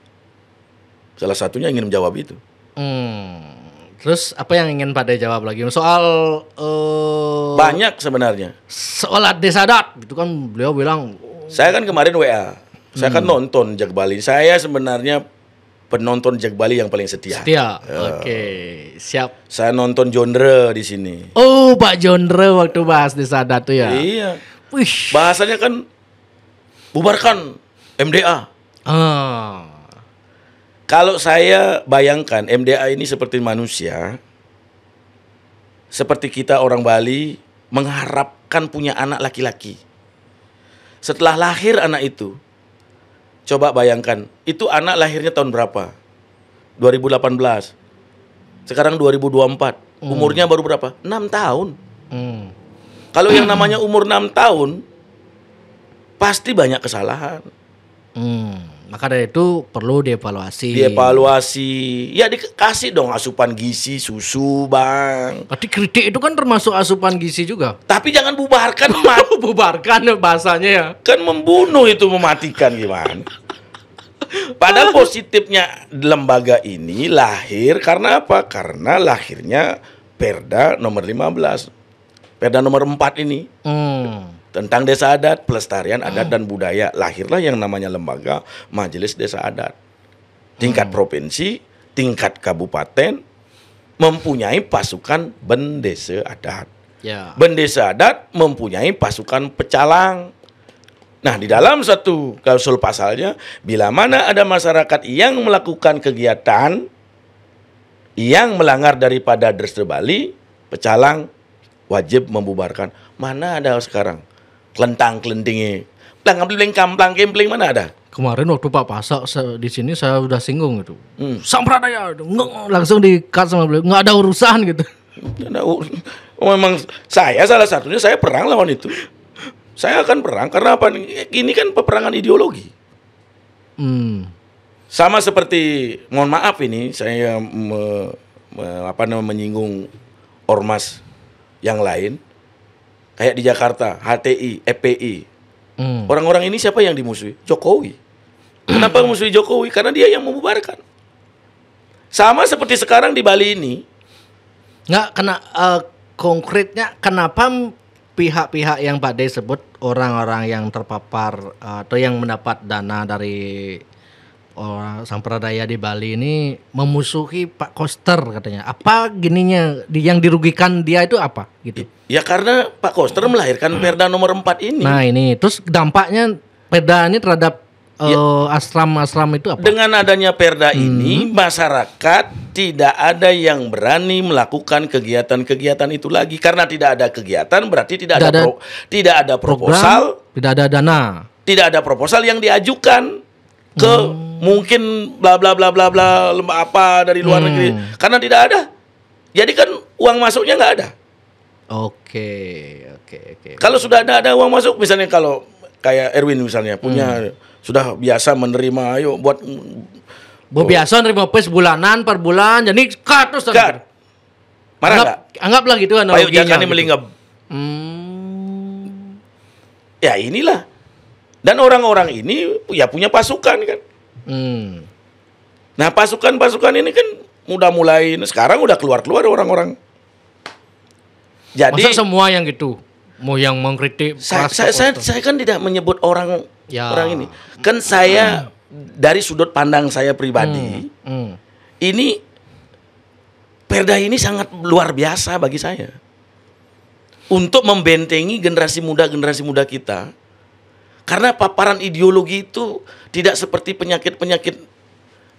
Salah satunya ingin menjawab itu. Hmm. Terus apa yang ingin Pak jawab lagi? Soal uh, banyak sebenarnya. Soal Desadat itu kan beliau bilang saya kan kemarin WA. Saya kan hmm. nonton Jack Bali. Saya sebenarnya penonton Jack Bali yang paling setia. Setia. Uh. Oke, okay. siap. Saya nonton genre di sini. Oh, Pak genre waktu bahas di sana tuh ya. Iya. Wish. Bahasanya kan bubarkan MDA. Ah. Kalau saya bayangkan MDA ini seperti manusia, seperti kita orang Bali mengharapkan punya anak laki-laki. Setelah lahir anak itu, coba bayangkan, itu anak lahirnya tahun berapa? 2018. Sekarang 2024. Hmm. Umurnya baru berapa? 6 tahun. Hmm. Kalau yang namanya umur 6 tahun, pasti banyak kesalahan. Hmm. Maka dari itu perlu dievaluasi. Dievaluasi. Ya dikasih dong asupan gizi, susu, Bang. Tapi nah, kritik itu kan termasuk asupan gizi juga. Tapi jangan bubarkan, [laughs] oh, bubarkan ya bahasanya ya. Kan membunuh itu mematikan gimana? Padahal [laughs] positifnya lembaga ini lahir karena apa? Karena lahirnya Perda nomor 15. Perda nomor 4 ini. Hmm tentang desa adat, pelestarian hmm. adat dan budaya. Lahirlah yang namanya lembaga Majelis Desa Adat. Tingkat hmm. provinsi, tingkat kabupaten mempunyai pasukan bendesa adat. Ya. Bendesa adat mempunyai pasukan pecalang. Nah, di dalam satu klausul pasalnya, bila mana ada masyarakat yang melakukan kegiatan yang melanggar daripada Dresde Bali, pecalang wajib membubarkan. Mana ada sekarang? kelentang kelentingi pelang keling kamplang kempling mana ada kemarin waktu Pak Pasak di sini saya udah singgung gitu hmm. sampradaya langsung di cut sama beliau nggak ada urusan gitu oh, memang saya salah satunya saya perang lawan itu saya akan perang karena apa ini kan peperangan ideologi hmm. sama seperti mohon maaf ini saya me, me, apa namanya menyinggung ormas yang lain Kayak di Jakarta, HTI, FPI. E hmm. Orang-orang ini siapa yang dimusuhi? Jokowi. [clears throat] Kenapa musuhi Jokowi? Karena dia yang membubarkan. Sama seperti sekarang di Bali ini. Nggak kena uh, konkretnya kenapa pihak-pihak yang Pak D sebut orang-orang yang terpapar uh, atau yang mendapat dana dari orang Sampradaya di Bali ini memusuhi Pak Koster katanya. Apa gininya yang dirugikan dia itu apa gitu? Ya karena Pak Koster melahirkan hmm. Perda nomor 4 ini. Nah, ini terus dampaknya Perda ini terhadap ya. Eh, asram-asram ya. uh, itu apa? Dengan adanya Perda hmm. ini masyarakat tidak ada yang berani melakukan kegiatan-kegiatan itu lagi karena tidak ada kegiatan berarti tidak, tidak ada, ada pro, tidak ada proposal, program, tidak ada dana. Tidak ada proposal yang diajukan ke hmm. mungkin bla bla bla bla bla lembah apa dari luar hmm. negeri karena tidak ada. Jadi kan uang masuknya nggak ada. Oke, oke, oke. Kalau sudah ada ada uang masuk misalnya kalau kayak Erwin misalnya punya hmm. sudah biasa menerima ayo buat Bu biasa nerima pes bulanan per bulan jadi cut terus cut. Marah anggap, gak? anggaplah gitu analoginya. Ayo jangan gitu. melinggap. Hmm. Ya inilah dan orang-orang ini ya punya pasukan kan. Hmm. Nah pasukan-pasukan ini kan mudah mulai sekarang udah keluar-keluar orang-orang. Jadi Masa semua yang gitu mau yang mengkritik saya, saya, saya, saya kan tidak menyebut orang ya. orang ini. Kan saya hmm. dari sudut pandang saya pribadi hmm. Hmm. ini Perda ini sangat luar biasa bagi saya untuk membentengi generasi muda generasi muda kita karena paparan ideologi itu tidak seperti penyakit-penyakit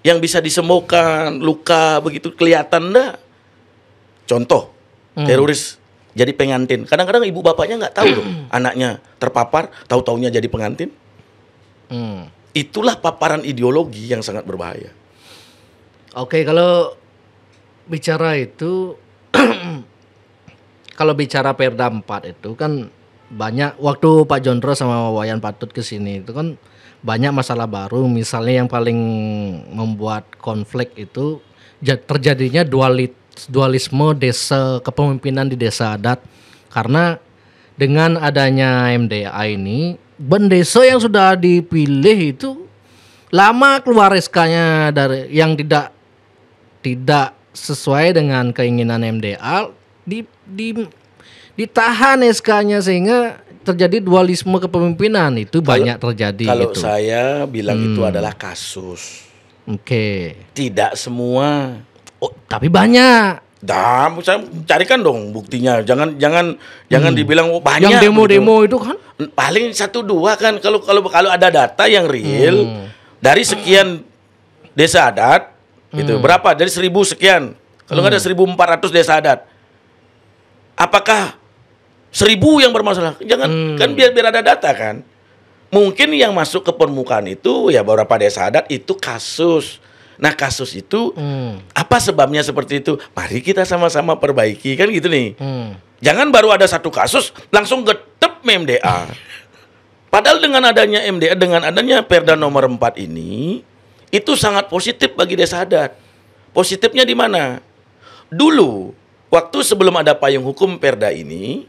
yang bisa disembuhkan, luka begitu kelihatan dah. Contoh, hmm. teroris jadi pengantin. Kadang-kadang ibu bapaknya nggak tahu loh hmm. anaknya terpapar, tahu taunya jadi pengantin. Hmm. Itulah paparan ideologi yang sangat berbahaya. Oke, kalau bicara itu [clears throat] kalau bicara Perda 4 itu kan banyak waktu Pak Jondro sama Wayan Patut ke sini itu kan banyak masalah baru misalnya yang paling membuat konflik itu terjadinya dualit, dualisme desa kepemimpinan di desa adat karena dengan adanya MDA ini bendesa yang sudah dipilih itu lama keluar SK-nya dari yang tidak tidak sesuai dengan keinginan MDA di di ditahan SK-nya sehingga terjadi dualisme kepemimpinan itu kalau, banyak terjadi. Kalau itu. saya bilang hmm. itu adalah kasus. Oke. Okay. Tidak semua. Oh, tapi banyak. Dah, saya carikan dong buktinya. Jangan jangan hmm. jangan dibilang oh, banyak. Yang demo-demo gitu. itu kan paling satu dua kan kalau kalau kalau ada data yang real hmm. dari sekian desa adat gitu. hmm. itu Berapa? Dari seribu sekian. Kalau nggak hmm. ada ratus desa adat. Apakah seribu yang bermasalah. Jangan hmm. kan biar biar ada data kan. Mungkin yang masuk ke permukaan itu ya beberapa desa adat itu kasus. Nah kasus itu hmm. apa sebabnya seperti itu? Mari kita sama-sama perbaiki kan gitu nih. Hmm. Jangan baru ada satu kasus langsung getep MDA. [laughs] Padahal dengan adanya MDA dengan adanya Perda nomor 4 ini itu sangat positif bagi desa adat. Positifnya di mana? Dulu waktu sebelum ada payung hukum Perda ini,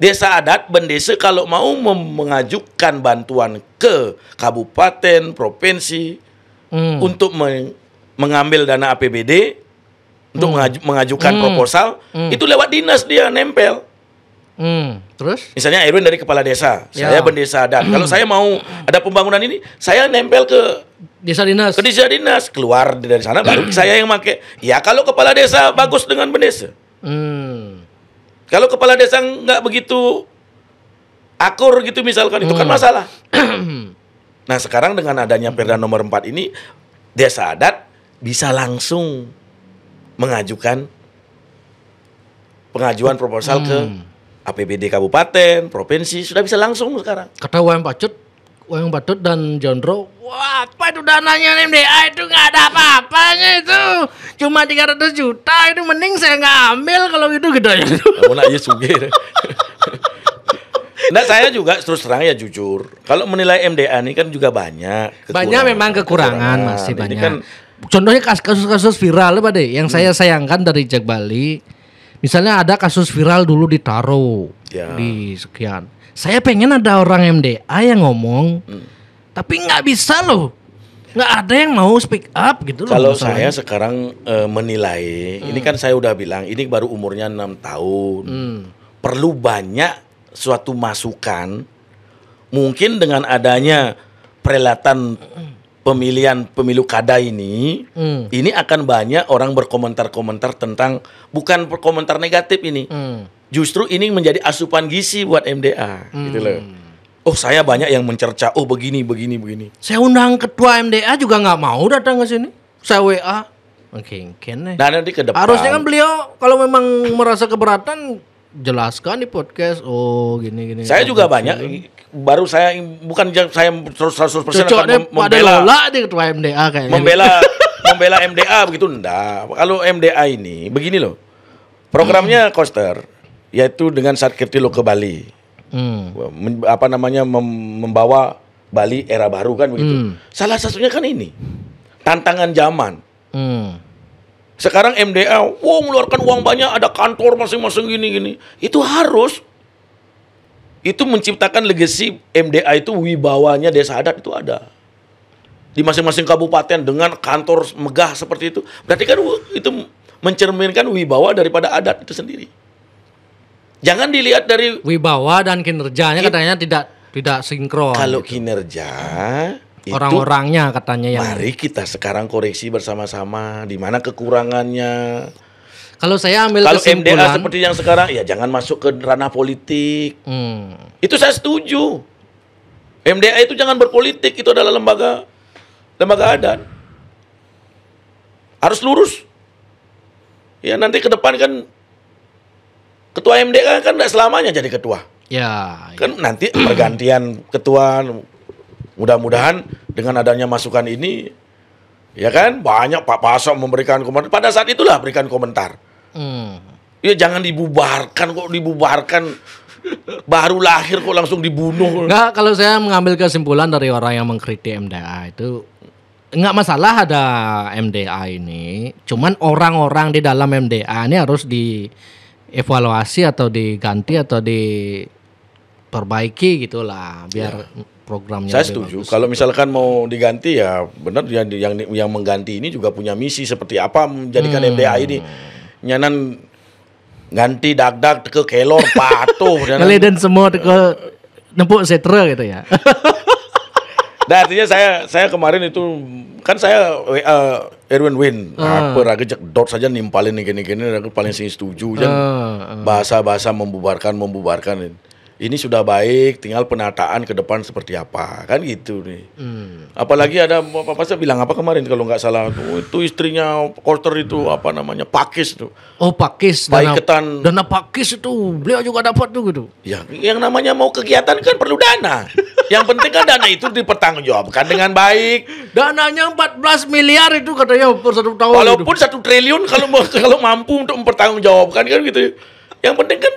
desa adat bendesa kalau mau mengajukan bantuan ke kabupaten provinsi hmm. untuk me mengambil dana APBD untuk hmm. mengajukan hmm. proposal hmm. itu lewat dinas dia nempel Hmm, terus? Misalnya Erwin dari kepala desa, ya. saya bendesa adat. Kalau saya mau ada pembangunan ini, saya nempel ke desa dinas. Ke desa dinas, keluar dari sana baru [clears throat] saya yang make. Ya kalau kepala desa bagus dengan bendesa. Hmm. Kalau kepala desa nggak begitu akur gitu misalkan itu kan hmm. kan masalah. [clears throat] nah, sekarang dengan adanya Perda nomor 4 ini desa adat bisa langsung mengajukan pengajuan proposal hmm. ke APBD kabupaten, provinsi sudah bisa langsung sekarang. Kata Wayan Pacut Wayang Badut dan Jondro. Wah, apa itu dananya MDA ah, itu nggak ada apa-apanya itu. Cuma 300 juta itu mending saya nggak ambil kalau itu gede. Kamu nak ya sugir Nah saya juga terus terang ya jujur. Kalau menilai MDA ini kan juga banyak. banyak memang kekurangan, kekurangan. masih banyak. kan, Contohnya kasus-kasus viral apa deh, yang hmm. saya sayangkan dari Jack Bali. Misalnya ada kasus viral dulu ditaruh ya. di sekian. Saya pengen ada orang MDA yang ngomong, hmm. tapi nggak bisa loh. Nggak ada yang mau speak up gitu loh. Kalau saya sekarang e, menilai, hmm. ini kan saya udah bilang, ini baru umurnya enam tahun. Hmm. Perlu banyak suatu masukan. Mungkin dengan adanya perhelatan pemilihan pemilu kada ini, hmm. ini akan banyak orang berkomentar-komentar tentang bukan komentar negatif ini, hmm justru ini menjadi asupan gizi buat MDA hmm. gitu loh. Oh saya banyak yang mencerca, oh begini begini begini. Saya undang ketua MDA juga nggak mau datang ke sini. Saya WA. Mungkin nih. Nah nanti ke depan. Harusnya kan beliau kalau memang merasa keberatan jelaskan di podcast. Oh gini gini. Saya juga banyak. Baru saya bukan saya terus terus persen akan mem membela. Lola di ketua MDA kayaknya. Membela membela MDA begitu ndak? Kalau MDA ini begini loh. Programnya hmm. Koster yaitu dengan saat lo ke Bali. Hmm. Apa namanya membawa Bali era baru kan begitu. Hmm. Salah satunya kan ini. Tantangan zaman. Hmm. Sekarang MDA, wow mengeluarkan uang banyak, ada kantor masing-masing gini-gini. Itu harus itu menciptakan legacy MDA itu wibawanya desa adat itu ada di masing-masing kabupaten dengan kantor megah seperti itu berarti kan itu mencerminkan wibawa daripada adat itu sendiri Jangan dilihat dari wibawa dan kinerjanya katanya tidak tidak sinkron. Kalau gitu. kinerja orang-orangnya katanya ya. Mari kita sekarang koreksi bersama-sama di mana kekurangannya. Kalau saya ambil kalau MDA seperti yang sekarang ya jangan masuk ke ranah politik. Hmm. Itu saya setuju. MDA itu jangan berpolitik, itu adalah lembaga lembaga adat. Harus lurus. Ya nanti ke depan kan ketua MDK kan tidak selamanya jadi ketua. Ya, ya. Kan nanti pergantian ketua mudah-mudahan dengan adanya masukan ini ya kan banyak Pak Pasok memberikan komentar. Pada saat itulah berikan komentar. Hmm. Ya jangan dibubarkan kok dibubarkan baru lahir kok langsung dibunuh. Enggak, kalau saya mengambil kesimpulan dari orang yang mengkritik MDA itu Enggak masalah ada MDA ini, cuman orang-orang di dalam MDA ini harus di evaluasi atau diganti atau diperbaiki gitulah biar yeah programnya. Saya setuju. Bagus. Kalau misalkan mau diganti ya benar yang yang yang mengganti ini juga punya misi seperti apa menjadikan hmm. MDA ini nyanan ganti dag-dag ke kelor [laughs] patuh dan dan semua ke nempuk setra gitu ya. [laughs] nah, artinya saya saya kemarin itu kan saya uh, Erwin Win ah. apa raga jak dot saja nimpalin nih gini gini raga paling sih setuju uh. Ah, uh. Ah. bahasa bahasa membubarkan membubarkan ini sudah baik tinggal penataan ke depan seperti apa kan gitu nih hmm. apalagi ada apa apa saya bilang apa kemarin kalau nggak salah tuh itu istrinya quarter itu apa namanya pakis tuh oh pakis baik ketan dana pakis itu beliau juga dapat tuh gitu ya yang namanya mau kegiatan kan perlu dana [laughs] Yang penting kan dana itu dipertanggungjawabkan dengan baik. Dananya 14 miliar itu katanya per satu tahun. Walaupun itu. satu triliun kalau [laughs] kalau mampu untuk mempertanggungjawabkan kan gitu. Ya. Yang penting kan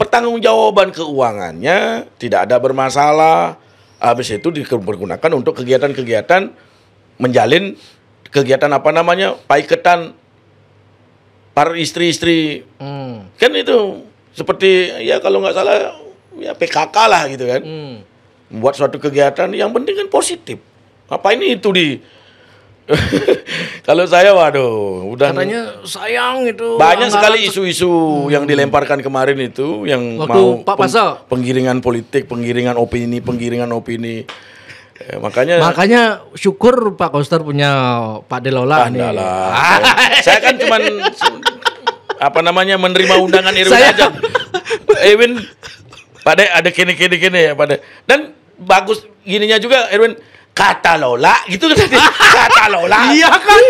pertanggungjawaban keuangannya tidak ada bermasalah. Habis itu dipergunakan untuk kegiatan-kegiatan menjalin kegiatan apa namanya paiketan para istri-istri hmm. kan itu seperti ya kalau nggak salah ya PKK lah gitu kan hmm membuat suatu kegiatan yang penting kan positif. Apa ini itu di [laughs] kalau saya waduh udah katanya sayang itu banyak anggaran... sekali isu-isu hmm. yang dilemparkan kemarin itu yang Waktu mau Pak Pasal. Peng penggiringan politik, penggiringan opini, penggiringan opini. Eh, makanya makanya syukur Pak Koster punya Pak Delola ah, nih. Ah. [laughs] Saya, kan cuman apa namanya menerima undangan Irwin saya... aja. Irwin [laughs] Pak De ada kini kini kini ya Pak De. Dan bagus gininya juga Erwin kata Lola gitu kan [laughs] kata Lola iya kan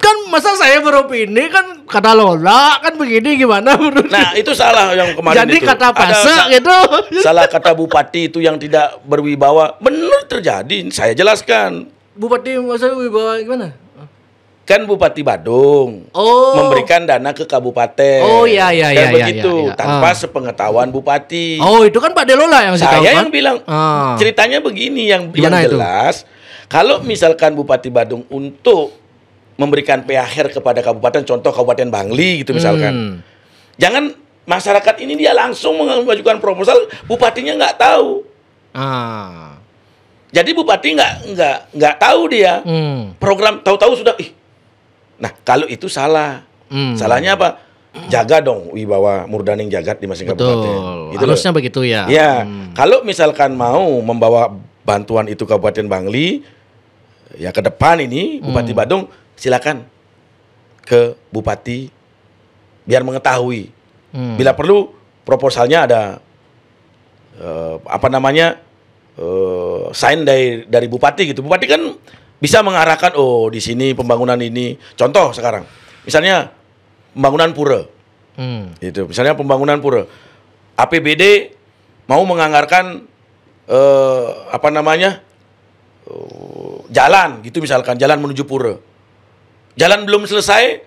kan masa saya beropini kan kata Lola kan begini gimana menurut nah itu salah yang kemarin jadi itu. kata pasa gitu salah kata bupati itu yang tidak berwibawa benar terjadi saya jelaskan bupati saya wibawa gimana kan Bupati Badung oh. memberikan dana ke kabupaten. Oh iya iya iya. Dan ya, begitu ya, ya, tanpa ah. sepengetahuan bupati. Oh itu kan Pak Delola yang saya tahu, kan? bilang ah. ceritanya begini yang Gimana yang jelas itu? kalau misalkan Bupati Badung untuk memberikan PHR kepada kabupaten contoh Kabupaten Bangli gitu misalkan. Hmm. Jangan masyarakat ini dia langsung mengajukan proposal bupatinya nggak tahu. Ah. Jadi bupati nggak nggak nggak tahu dia hmm. program tahu-tahu sudah ih Nah, kalau itu salah. Hmm. Salahnya apa? Jaga dong wibawa Murdaning Jagat di masing masing kabupaten. Itu harusnya begitu ya. Iya. hmm. kalau misalkan mau membawa bantuan itu Kabupaten Bangli ya ke depan ini hmm. Bupati hmm. Badung silakan ke Bupati biar mengetahui. Hmm. Bila perlu proposalnya ada uh, apa namanya? eh, sign dari dari bupati gitu. Bupati kan bisa mengarahkan oh di sini pembangunan ini contoh sekarang misalnya pembangunan pura hmm. itu misalnya pembangunan pura APBD mau menganggarkan eh, apa namanya eh, jalan gitu misalkan jalan menuju pura jalan belum selesai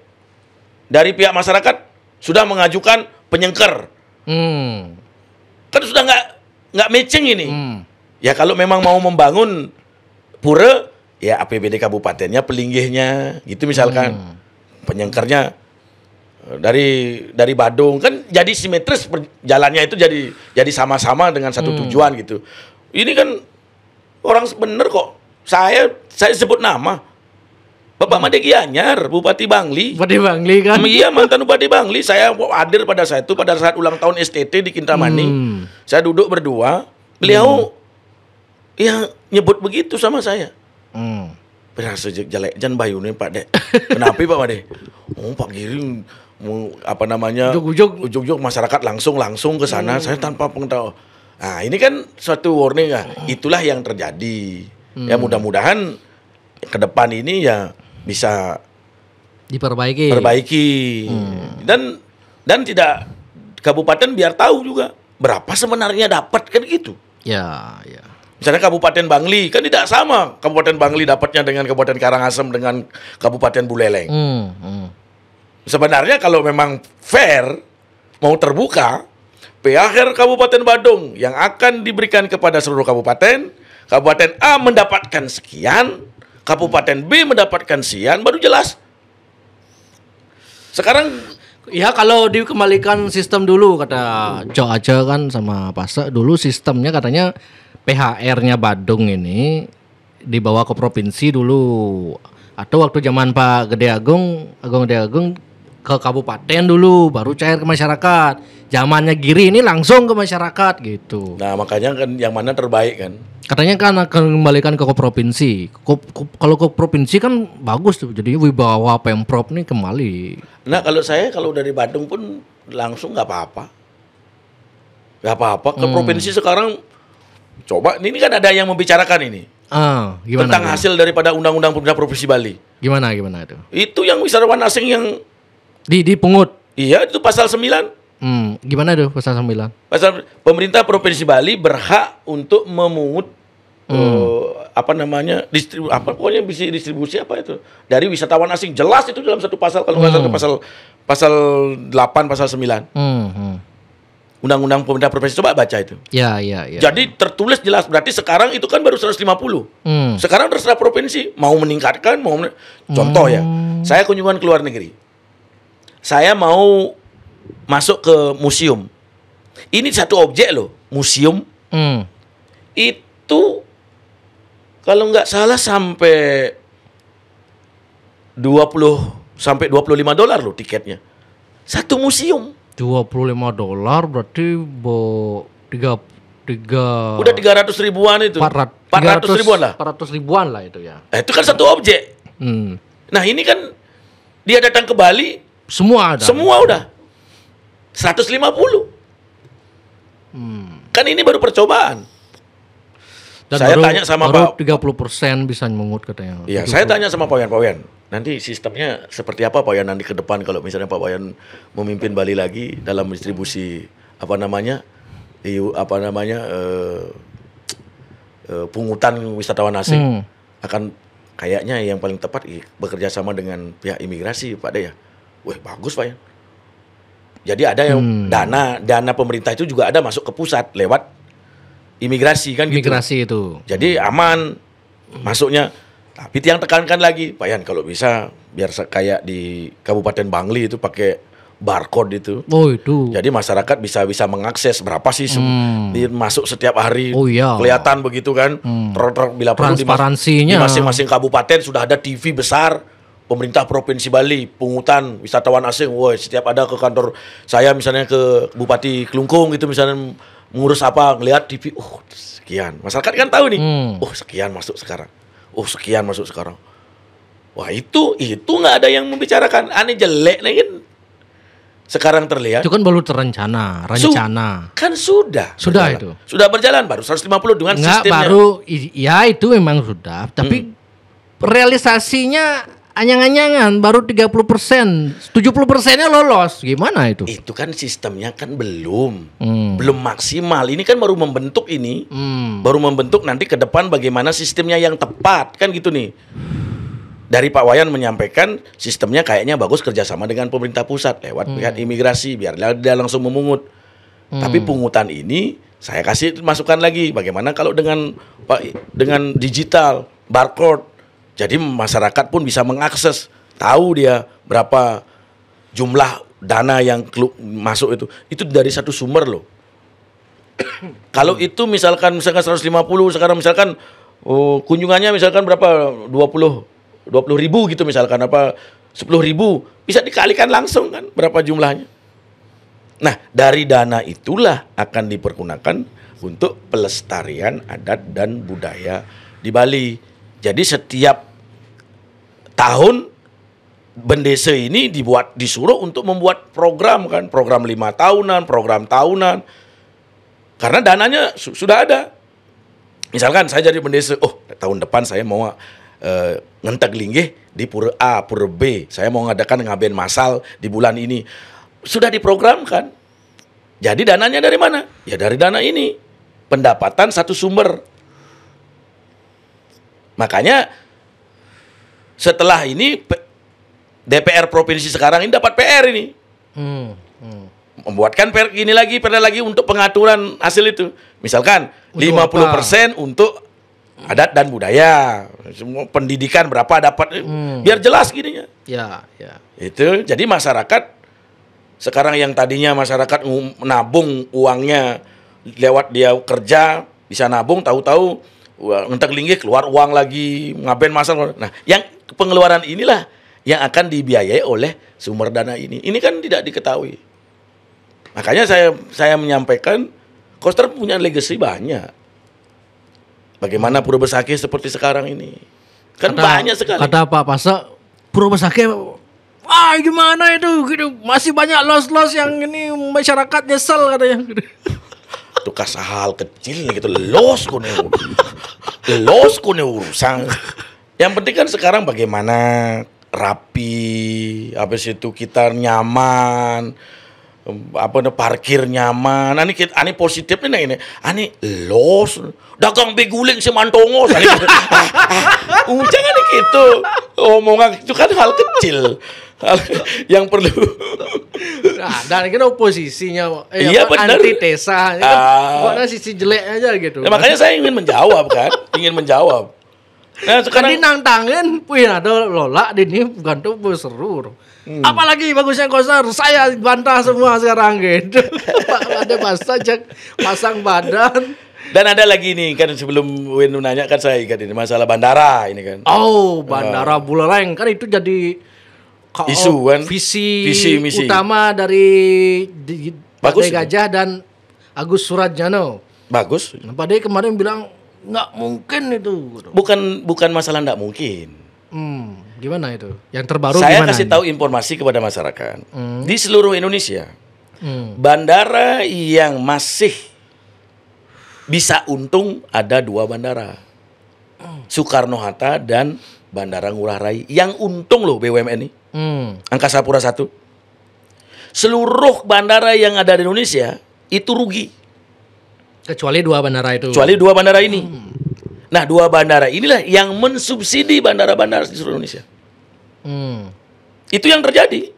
dari pihak masyarakat sudah mengajukan penyengker hmm. kan sudah nggak nggak matching ini hmm. ya kalau memang mau membangun pura ya APBD kabupatennya pelinggihnya gitu misalkan hmm. penyengkernya eh, dari dari Badung kan jadi simetris jalannya itu jadi jadi sama-sama dengan satu hmm. tujuan gitu ini kan orang bener kok saya saya sebut nama Bapak hmm. Made Gianyar, Bupati Bangli. Bupati Bangli kan? Hmm, iya, mantan Bupati Bangli. Saya hadir pada saat itu pada saat ulang tahun STT di Kintamani. Hmm. Saya duduk berdua. Beliau hmm. ya nyebut begitu sama saya. Hmm. Berasa sejak jelek jan bayune Pak Dek. [laughs] Kenapa Pak Made? Oh Pak Giring apa namanya? Ujuk-ujuk. Ujuk-ujuk masyarakat langsung langsung ke sana. Hmm. Saya tanpa pengetahuan. Nah ini kan suatu warning ya. Hmm. Itulah yang terjadi. Ya, hmm. Ya mudah-mudahan ke depan ini ya bisa diperbaiki. Perbaiki. Hmm. Dan dan tidak kabupaten biar tahu juga berapa sebenarnya dapat kan gitu. Ya, ya. Misalnya Kabupaten Bangli kan tidak sama Kabupaten Bangli dapatnya dengan Kabupaten Karangasem dengan Kabupaten Buleleng. Hmm, hmm. Sebenarnya kalau memang fair mau terbuka PHR Kabupaten Badung yang akan diberikan kepada seluruh kabupaten, kabupaten A mendapatkan sekian, kabupaten B mendapatkan sekian baru jelas. Sekarang Ya kalau dikembalikan sistem dulu kata Jo aja kan sama pasak dulu sistemnya katanya PHR-nya Badung ini dibawa ke provinsi dulu atau waktu zaman Pak Gede Agung Agung Gede Agung ke kabupaten dulu baru cair ke masyarakat zamannya Giri ini langsung ke masyarakat gitu nah makanya kan yang mana terbaik kan katanya kan akan kembalikan ke provinsi kalau ke provinsi kan bagus tuh jadi wibawa pemprov nih kembali nah kalau saya kalau dari Badung pun langsung nggak apa-apa Gak apa-apa ke hmm. provinsi sekarang Coba ini kan ada yang membicarakan ini. Ah, gimana, tentang gimana? hasil daripada undang-undang pemerintah provinsi Bali. Gimana gimana itu? Itu yang wisatawan asing yang di di pungut. Iya, itu pasal 9. Hmm, gimana itu pasal 9? Pasal pemerintah provinsi Bali berhak untuk memungut hmm. uh, apa namanya? distribu apa pokoknya bisa distribusi apa itu dari wisatawan asing. Jelas itu dalam satu pasal kalau hmm. satu pasal pasal delapan pasal sembilan. Hmm. hmm undang-undang pemerintah profesi coba baca itu. Ya, ya, ya. Jadi tertulis jelas berarti sekarang itu kan baru 150. Hmm. Sekarang terserah provinsi mau meningkatkan mau men... contoh ya, hmm. ya. Saya kunjungan ke luar negeri. Saya mau masuk ke museum. Ini satu objek loh, museum. Hmm. Itu kalau nggak salah sampai 20 sampai 25 dolar loh tiketnya. Satu museum dua puluh lima dolar berarti bo tiga tiga udah tiga ratus ribuan itu empat ratus ribuan lah empat ratus ribuan lah itu ya Eh, itu kan satu objek hmm. nah ini kan dia datang ke Bali semua ada semua udah 150 hmm. kan ini baru percobaan dan saya baru, tanya sama baru Pak 30 persen bisa mengut katanya. Iya, saya tanya sama Pak Wayan, Pak Wayan, nanti sistemnya seperti apa Pak Wayan nanti ke depan kalau misalnya Pak Wayan memimpin Bali lagi dalam distribusi apa namanya, EU, apa namanya eh, eh, pungutan wisatawan asing hmm. akan kayaknya yang paling tepat bekerja sama dengan pihak imigrasi Pak Dea. Ya. Wah bagus Pak ya. Jadi ada yang hmm. dana dana pemerintah itu juga ada masuk ke pusat lewat imigrasi kan gitu. imigrasi itu. Jadi aman masuknya. Tapi yang tekankan lagi, Pak Yan kalau bisa biar kayak di Kabupaten Bangli itu pakai barcode itu. Oh itu. Jadi masyarakat bisa bisa mengakses berapa sih hmm. masuk setiap hari. Oh iya. Kelihatan begitu kan. Hmm. Ter bila perlu di masing-masing kabupaten sudah ada TV besar pemerintah provinsi Bali pungutan wisatawan asing woi setiap ada ke kantor saya misalnya ke Bupati Kelungkung gitu misalnya ngurus apa ngelihat TV uh sekian masyarakat kan tahu nih hmm. oh sekian masuk sekarang uh sekian masuk sekarang wah itu itu nggak ada yang membicarakan aneh jelek nih kan sekarang terlihat itu kan baru terencana rencana Su kan sudah sudah berjalan. itu sudah berjalan baru 150 dengan Enggak, baru ya itu memang sudah tapi hmm. realisasinya anyang-anyangan baru 30 persen 70 persennya lolos gimana itu itu kan sistemnya kan belum hmm. belum maksimal ini kan baru membentuk ini hmm. baru membentuk nanti ke depan bagaimana sistemnya yang tepat kan gitu nih dari Pak Wayan menyampaikan sistemnya kayaknya bagus kerjasama dengan pemerintah pusat lewat hmm. pihak imigrasi biar dia langsung memungut hmm. tapi pungutan ini saya kasih masukan lagi bagaimana kalau dengan pak dengan digital barcode jadi masyarakat pun bisa mengakses, tahu dia berapa jumlah dana yang masuk itu. Itu dari satu sumber loh. [coughs] Kalau itu misalkan misalkan 150 sekarang misalkan uh, kunjungannya misalkan berapa 20 20 ribu gitu misalkan apa 10 ribu bisa dikalikan langsung kan berapa jumlahnya. Nah dari dana itulah akan dipergunakan untuk pelestarian adat dan budaya di Bali jadi setiap tahun Bendese ini dibuat disuruh untuk membuat program kan, program lima tahunan, program tahunan. Karena dananya su sudah ada. Misalkan saya jadi bendese, oh tahun depan saya mau uh, ngentek linggih di pura A, pura B. Saya mau ngadakan ngaben masal di bulan ini. Sudah diprogramkan. Jadi dananya dari mana? Ya dari dana ini. Pendapatan satu sumber Makanya setelah ini DPR provinsi sekarang ini dapat PR ini. Hmm. Hmm. Membuatkan PR ini lagi, pada lagi untuk pengaturan hasil itu. Misalkan untuk 50% apa? untuk adat dan budaya. Semua pendidikan berapa dapat eh, hmm. biar jelas gininya. Ya, ya. Itu jadi masyarakat sekarang yang tadinya masyarakat nabung uangnya lewat dia kerja bisa nabung tahu-tahu ngentek linggih keluar uang lagi ngapain masal nah yang pengeluaran inilah yang akan dibiayai oleh sumber dana ini ini kan tidak diketahui makanya saya saya menyampaikan Koster punya legacy banyak bagaimana Purwobesaki seperti sekarang ini kan kata, banyak sekali kata Pak Pasa Purwobesaki ah gimana itu gitu. masih banyak los los yang ini masyarakat nyesel katanya tukas hal kecil gitu los kone los kone urusan yang penting kan sekarang bagaimana rapi habis itu kita nyaman apa nih parkir nyaman ani kita ani positif nih ini ani los dagang beguling si mantongos [laughs] ani ah, ah, uh, jangan gitu omongan oh, itu kan hal kecil yang perlu nah, dan kan oposisinya eh, iya, apa, benar. antitesa ya, kan, uh, sisi jelek aja gitu Ya, makanya saya ingin menjawab kan ingin menjawab Nah, sekarang nang tangan pun ada lola di ini bukan tuh seru. Hmm. Apalagi bagusnya kosar, saya bantah semua sekarang gitu. [laughs] ada masa cek pasang badan. Dan ada lagi nih kan sebelum Win nanya kan saya ingat ini masalah bandara ini kan. Oh, bandara uh. Buleleng kan itu jadi isu kan visi, visi misi. utama dari Bagus Pak Gajah dan Agus Surajano. Bagus. Nah, Pak kemarin bilang nggak mungkin itu. Bukan bukan masalah nggak mungkin. Hmm, gimana itu? Yang terbaru Saya gimana kasih ini? tahu informasi kepada masyarakat hmm. di seluruh Indonesia. Hmm. Bandara yang masih bisa untung ada dua bandara. Hmm. Soekarno Hatta dan Bandara Ngurah Rai. Yang untung loh BUMN ini hmm. Angkasa Pura satu. Seluruh bandara yang ada di Indonesia itu rugi. Kecuali dua bandara itu. Kecuali dua bandara ini. Hmm. Nah, dua bandara inilah yang mensubsidi bandara-bandara di seluruh Indonesia. Hmm. Itu yang terjadi.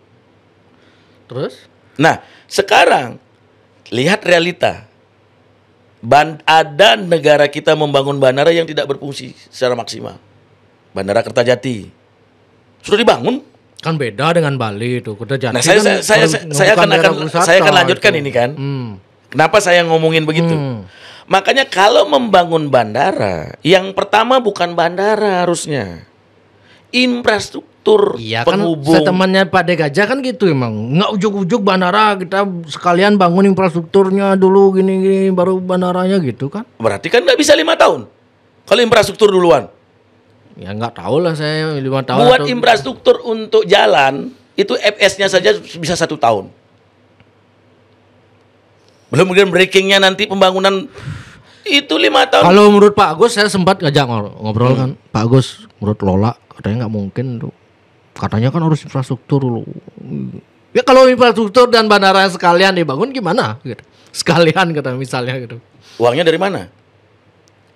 Terus? Nah, sekarang lihat realita. Ban ada negara kita membangun bandara yang tidak berfungsi secara maksimal. Bandara Kertajati sudah dibangun kan beda dengan Bali itu Kita nah, saya, kan saya, saya, saya akan akan saya akan lanjutkan itu. ini kan hmm. kenapa saya ngomongin begitu hmm. makanya kalau membangun bandara yang pertama bukan bandara harusnya infrastruktur iya, kan penghubung kan temannya Pak Gajah kan gitu emang nggak ujuk-ujuk bandara kita sekalian bangun infrastrukturnya dulu gini-gini baru bandaranya gitu kan berarti kan nggak bisa lima tahun kalau infrastruktur duluan Ya nggak tahu lah saya lima tahun. Buat atau... infrastruktur untuk jalan itu FS-nya saja bisa satu tahun. Belum kemudian breakingnya nanti pembangunan itu lima tahun. Kalau menurut Pak Agus saya sempat ngajak ngobrol hmm. kan Pak Agus menurut Lola katanya nggak mungkin tuh. Katanya kan harus infrastruktur dulu. Ya kalau infrastruktur dan bandara sekalian dibangun gimana? Gitu. Sekalian kata misalnya gitu. Uangnya dari mana?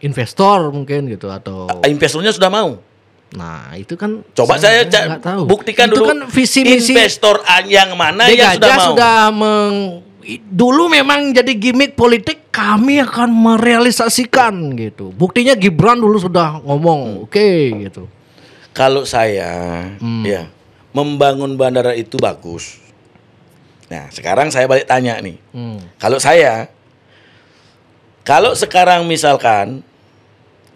investor mungkin gitu atau ah, investornya sudah mau. Nah, itu kan coba saya, saya tahu. buktikan itu dulu. kan visi misi investor yang mana yang sudah mau. sudah meng dulu memang jadi gimmick politik kami akan merealisasikan gitu. Buktinya Gibran dulu sudah ngomong, hmm. oke okay, gitu. Kalau saya hmm. ya membangun bandara itu bagus. Nah, sekarang saya balik tanya nih. Hmm. Kalau saya kalau sekarang misalkan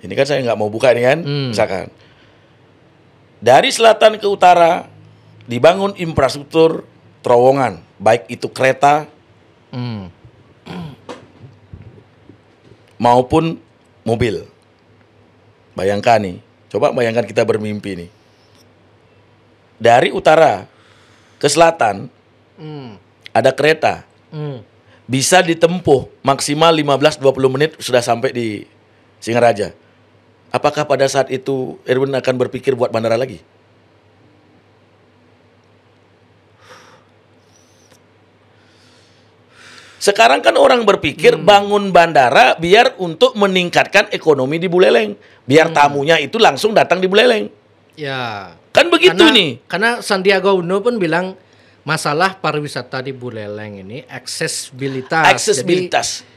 ini kan saya nggak mau buka ini kan, hmm. misalkan. Dari selatan ke utara dibangun infrastruktur terowongan, baik itu kereta hmm. maupun mobil. Bayangkan nih, coba bayangkan kita bermimpi nih. Dari utara ke selatan hmm. ada kereta. Hmm. Bisa ditempuh maksimal 15-20 menit sudah sampai di Singaraja. Apakah pada saat itu Erwin akan berpikir buat bandara lagi? Sekarang kan orang berpikir hmm. bangun bandara biar untuk meningkatkan ekonomi di Buleleng, biar hmm. tamunya itu langsung datang di Buleleng. Ya. Kan begitu karena, nih. Karena Sandiaga Uno pun bilang masalah pariwisata di Buleleng ini aksesibilitas. Aksesibilitas. Jadi,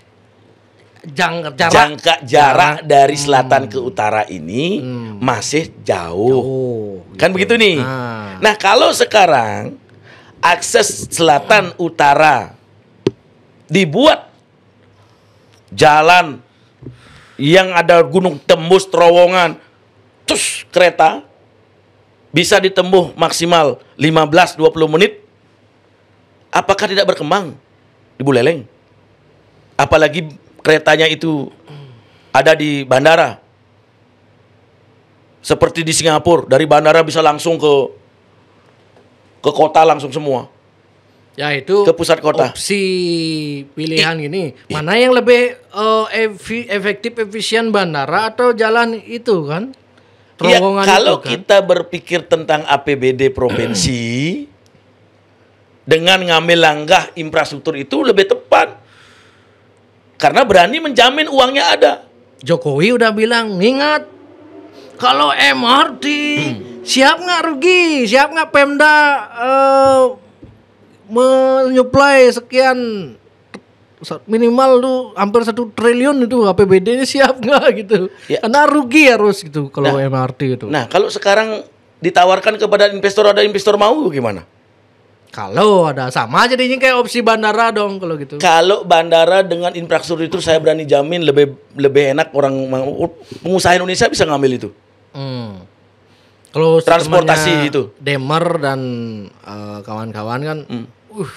jang, jarak, jangka jarak, jarak dari selatan hmm. ke utara ini hmm. masih jauh. jauh kan gitu. begitu nih. Ah. Nah, kalau sekarang akses selatan utara dibuat jalan yang ada gunung tembus terowongan terus kereta bisa ditempuh maksimal 15 20 menit. Apakah tidak berkembang di Buleleng? Apalagi keretanya itu ada di bandara. Seperti di Singapura, dari bandara bisa langsung ke ke kota langsung semua. Ya itu ke pusat kota. Opsi pilihan I, ini mana yang lebih uh, efektif efisien bandara atau jalan itu kan? Ya, Terowongan ya, kalau itu, kan? kita berpikir tentang APBD provinsi dengan ngambil langkah infrastruktur itu lebih tepat karena berani menjamin uangnya ada. Jokowi udah bilang, ingat kalau MRT hmm. siap nggak rugi, siap nggak Pemda uh, menyuplai sekian minimal tuh hampir satu triliun itu APBD nya siap nggak [laughs] gitu ya. karena rugi harus gitu kalau nah, MRT itu nah kalau sekarang ditawarkan kepada investor ada investor mau gimana kalau ada sama jadinya kayak opsi bandara dong kalau gitu. Kalau bandara dengan infrastruktur itu saya berani jamin lebih lebih enak orang pengusaha Indonesia bisa ngambil itu. Hmm. Kalau transportasi itu Demer dan kawan eh, kawan-kawan kan hmm. uh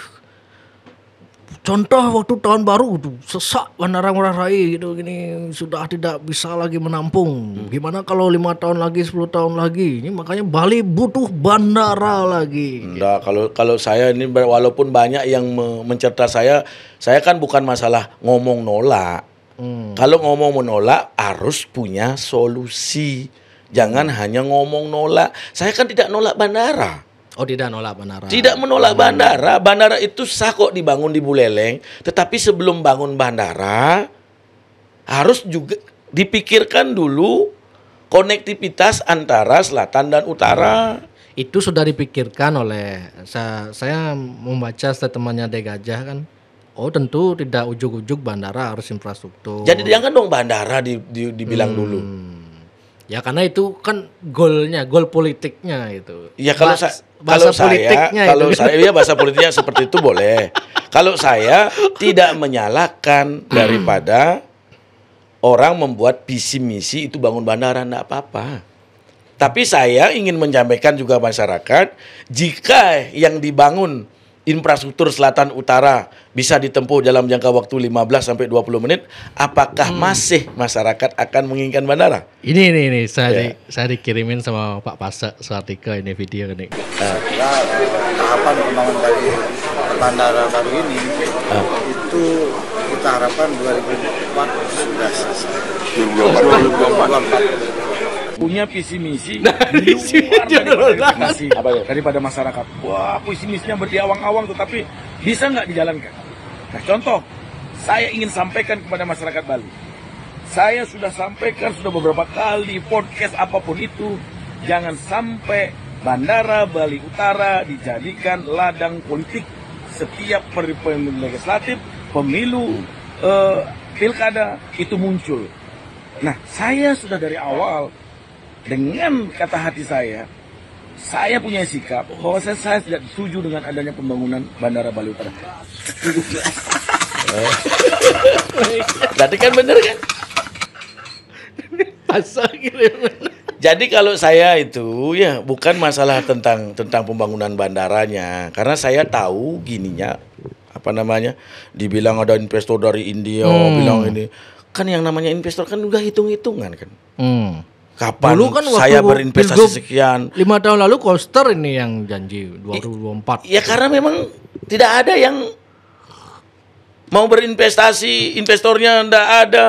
contoh waktu tahun baru tuh sesak bandara Ngurah Rai gitu gini sudah tidak bisa lagi menampung hmm. gimana kalau lima tahun lagi 10 tahun lagi ini makanya Bali butuh bandara lagi Enggak, gitu. kalau kalau saya ini walaupun banyak yang mencerita saya saya kan bukan masalah ngomong nolak hmm. kalau ngomong menolak harus punya solusi jangan hmm. hanya ngomong nolak saya kan tidak nolak bandara Oh tidak menolak bandara. Tidak menolak hmm. bandara. Bandara itu sah kok dibangun di Buleleng. Tetapi sebelum bangun bandara harus juga dipikirkan dulu konektivitas antara selatan dan utara. Itu sudah dipikirkan oleh saya, saya membaca statementnya De Gajah kan. Oh tentu tidak ujuk-ujuk bandara harus infrastruktur. Jadi yang kan dong bandara di, di, dibilang hmm. dulu. Ya karena itu kan golnya, gol politiknya itu. Ya kalau bahasa kalau politiknya saya, itu. kalau saya ya bahasa politiknya seperti itu boleh. Kalau saya tidak menyalahkan hmm. daripada orang membuat visi misi itu bangun bandara enggak apa-apa. Tapi saya ingin menyampaikan juga masyarakat jika yang dibangun infrastruktur selatan utara bisa ditempuh dalam jangka waktu 15 sampai 20 menit, apakah hmm. masih masyarakat akan menginginkan bandara? Ini ini ini saya yeah. di, saya dikirimin sama Pak Pasak Suartika ini video ini. Uh. Ya, tahapan pembangunan dari bandara baru ini uh. itu kita harapkan 2024 sudah selesai. 2024. 2024. 2024 punya visi misi nah, di luar [laughs] daripada ya? daripada masyarakat. Wah, visi misinya berdiawang-awang tapi bisa nggak dijalankan? Nah, contoh, saya ingin sampaikan kepada masyarakat Bali. Saya sudah sampaikan sudah beberapa kali podcast apapun itu, jangan sampai Bandara Bali Utara dijadikan ladang politik setiap pemilu legislatif, pemilu, eh, pilkada itu muncul. Nah, saya sudah dari awal dengan kata hati saya, saya punya sikap bahwa saya, saya tidak setuju dengan adanya pembangunan Bandara Bali Utara. [laughs] Tadi kan bener kan? Jadi kalau saya itu ya bukan masalah tentang tentang pembangunan bandaranya karena saya tahu gininya apa namanya dibilang ada investor dari India hmm. bilang ini kan yang namanya investor kan juga hitung-hitungan kan. Hmm Kapan Dulu kan saya berinvestasi sekian? Lima tahun lalu Koster ini yang janji 2024. Ya, ya karena memang tidak ada yang mau berinvestasi, investornya ndak ada.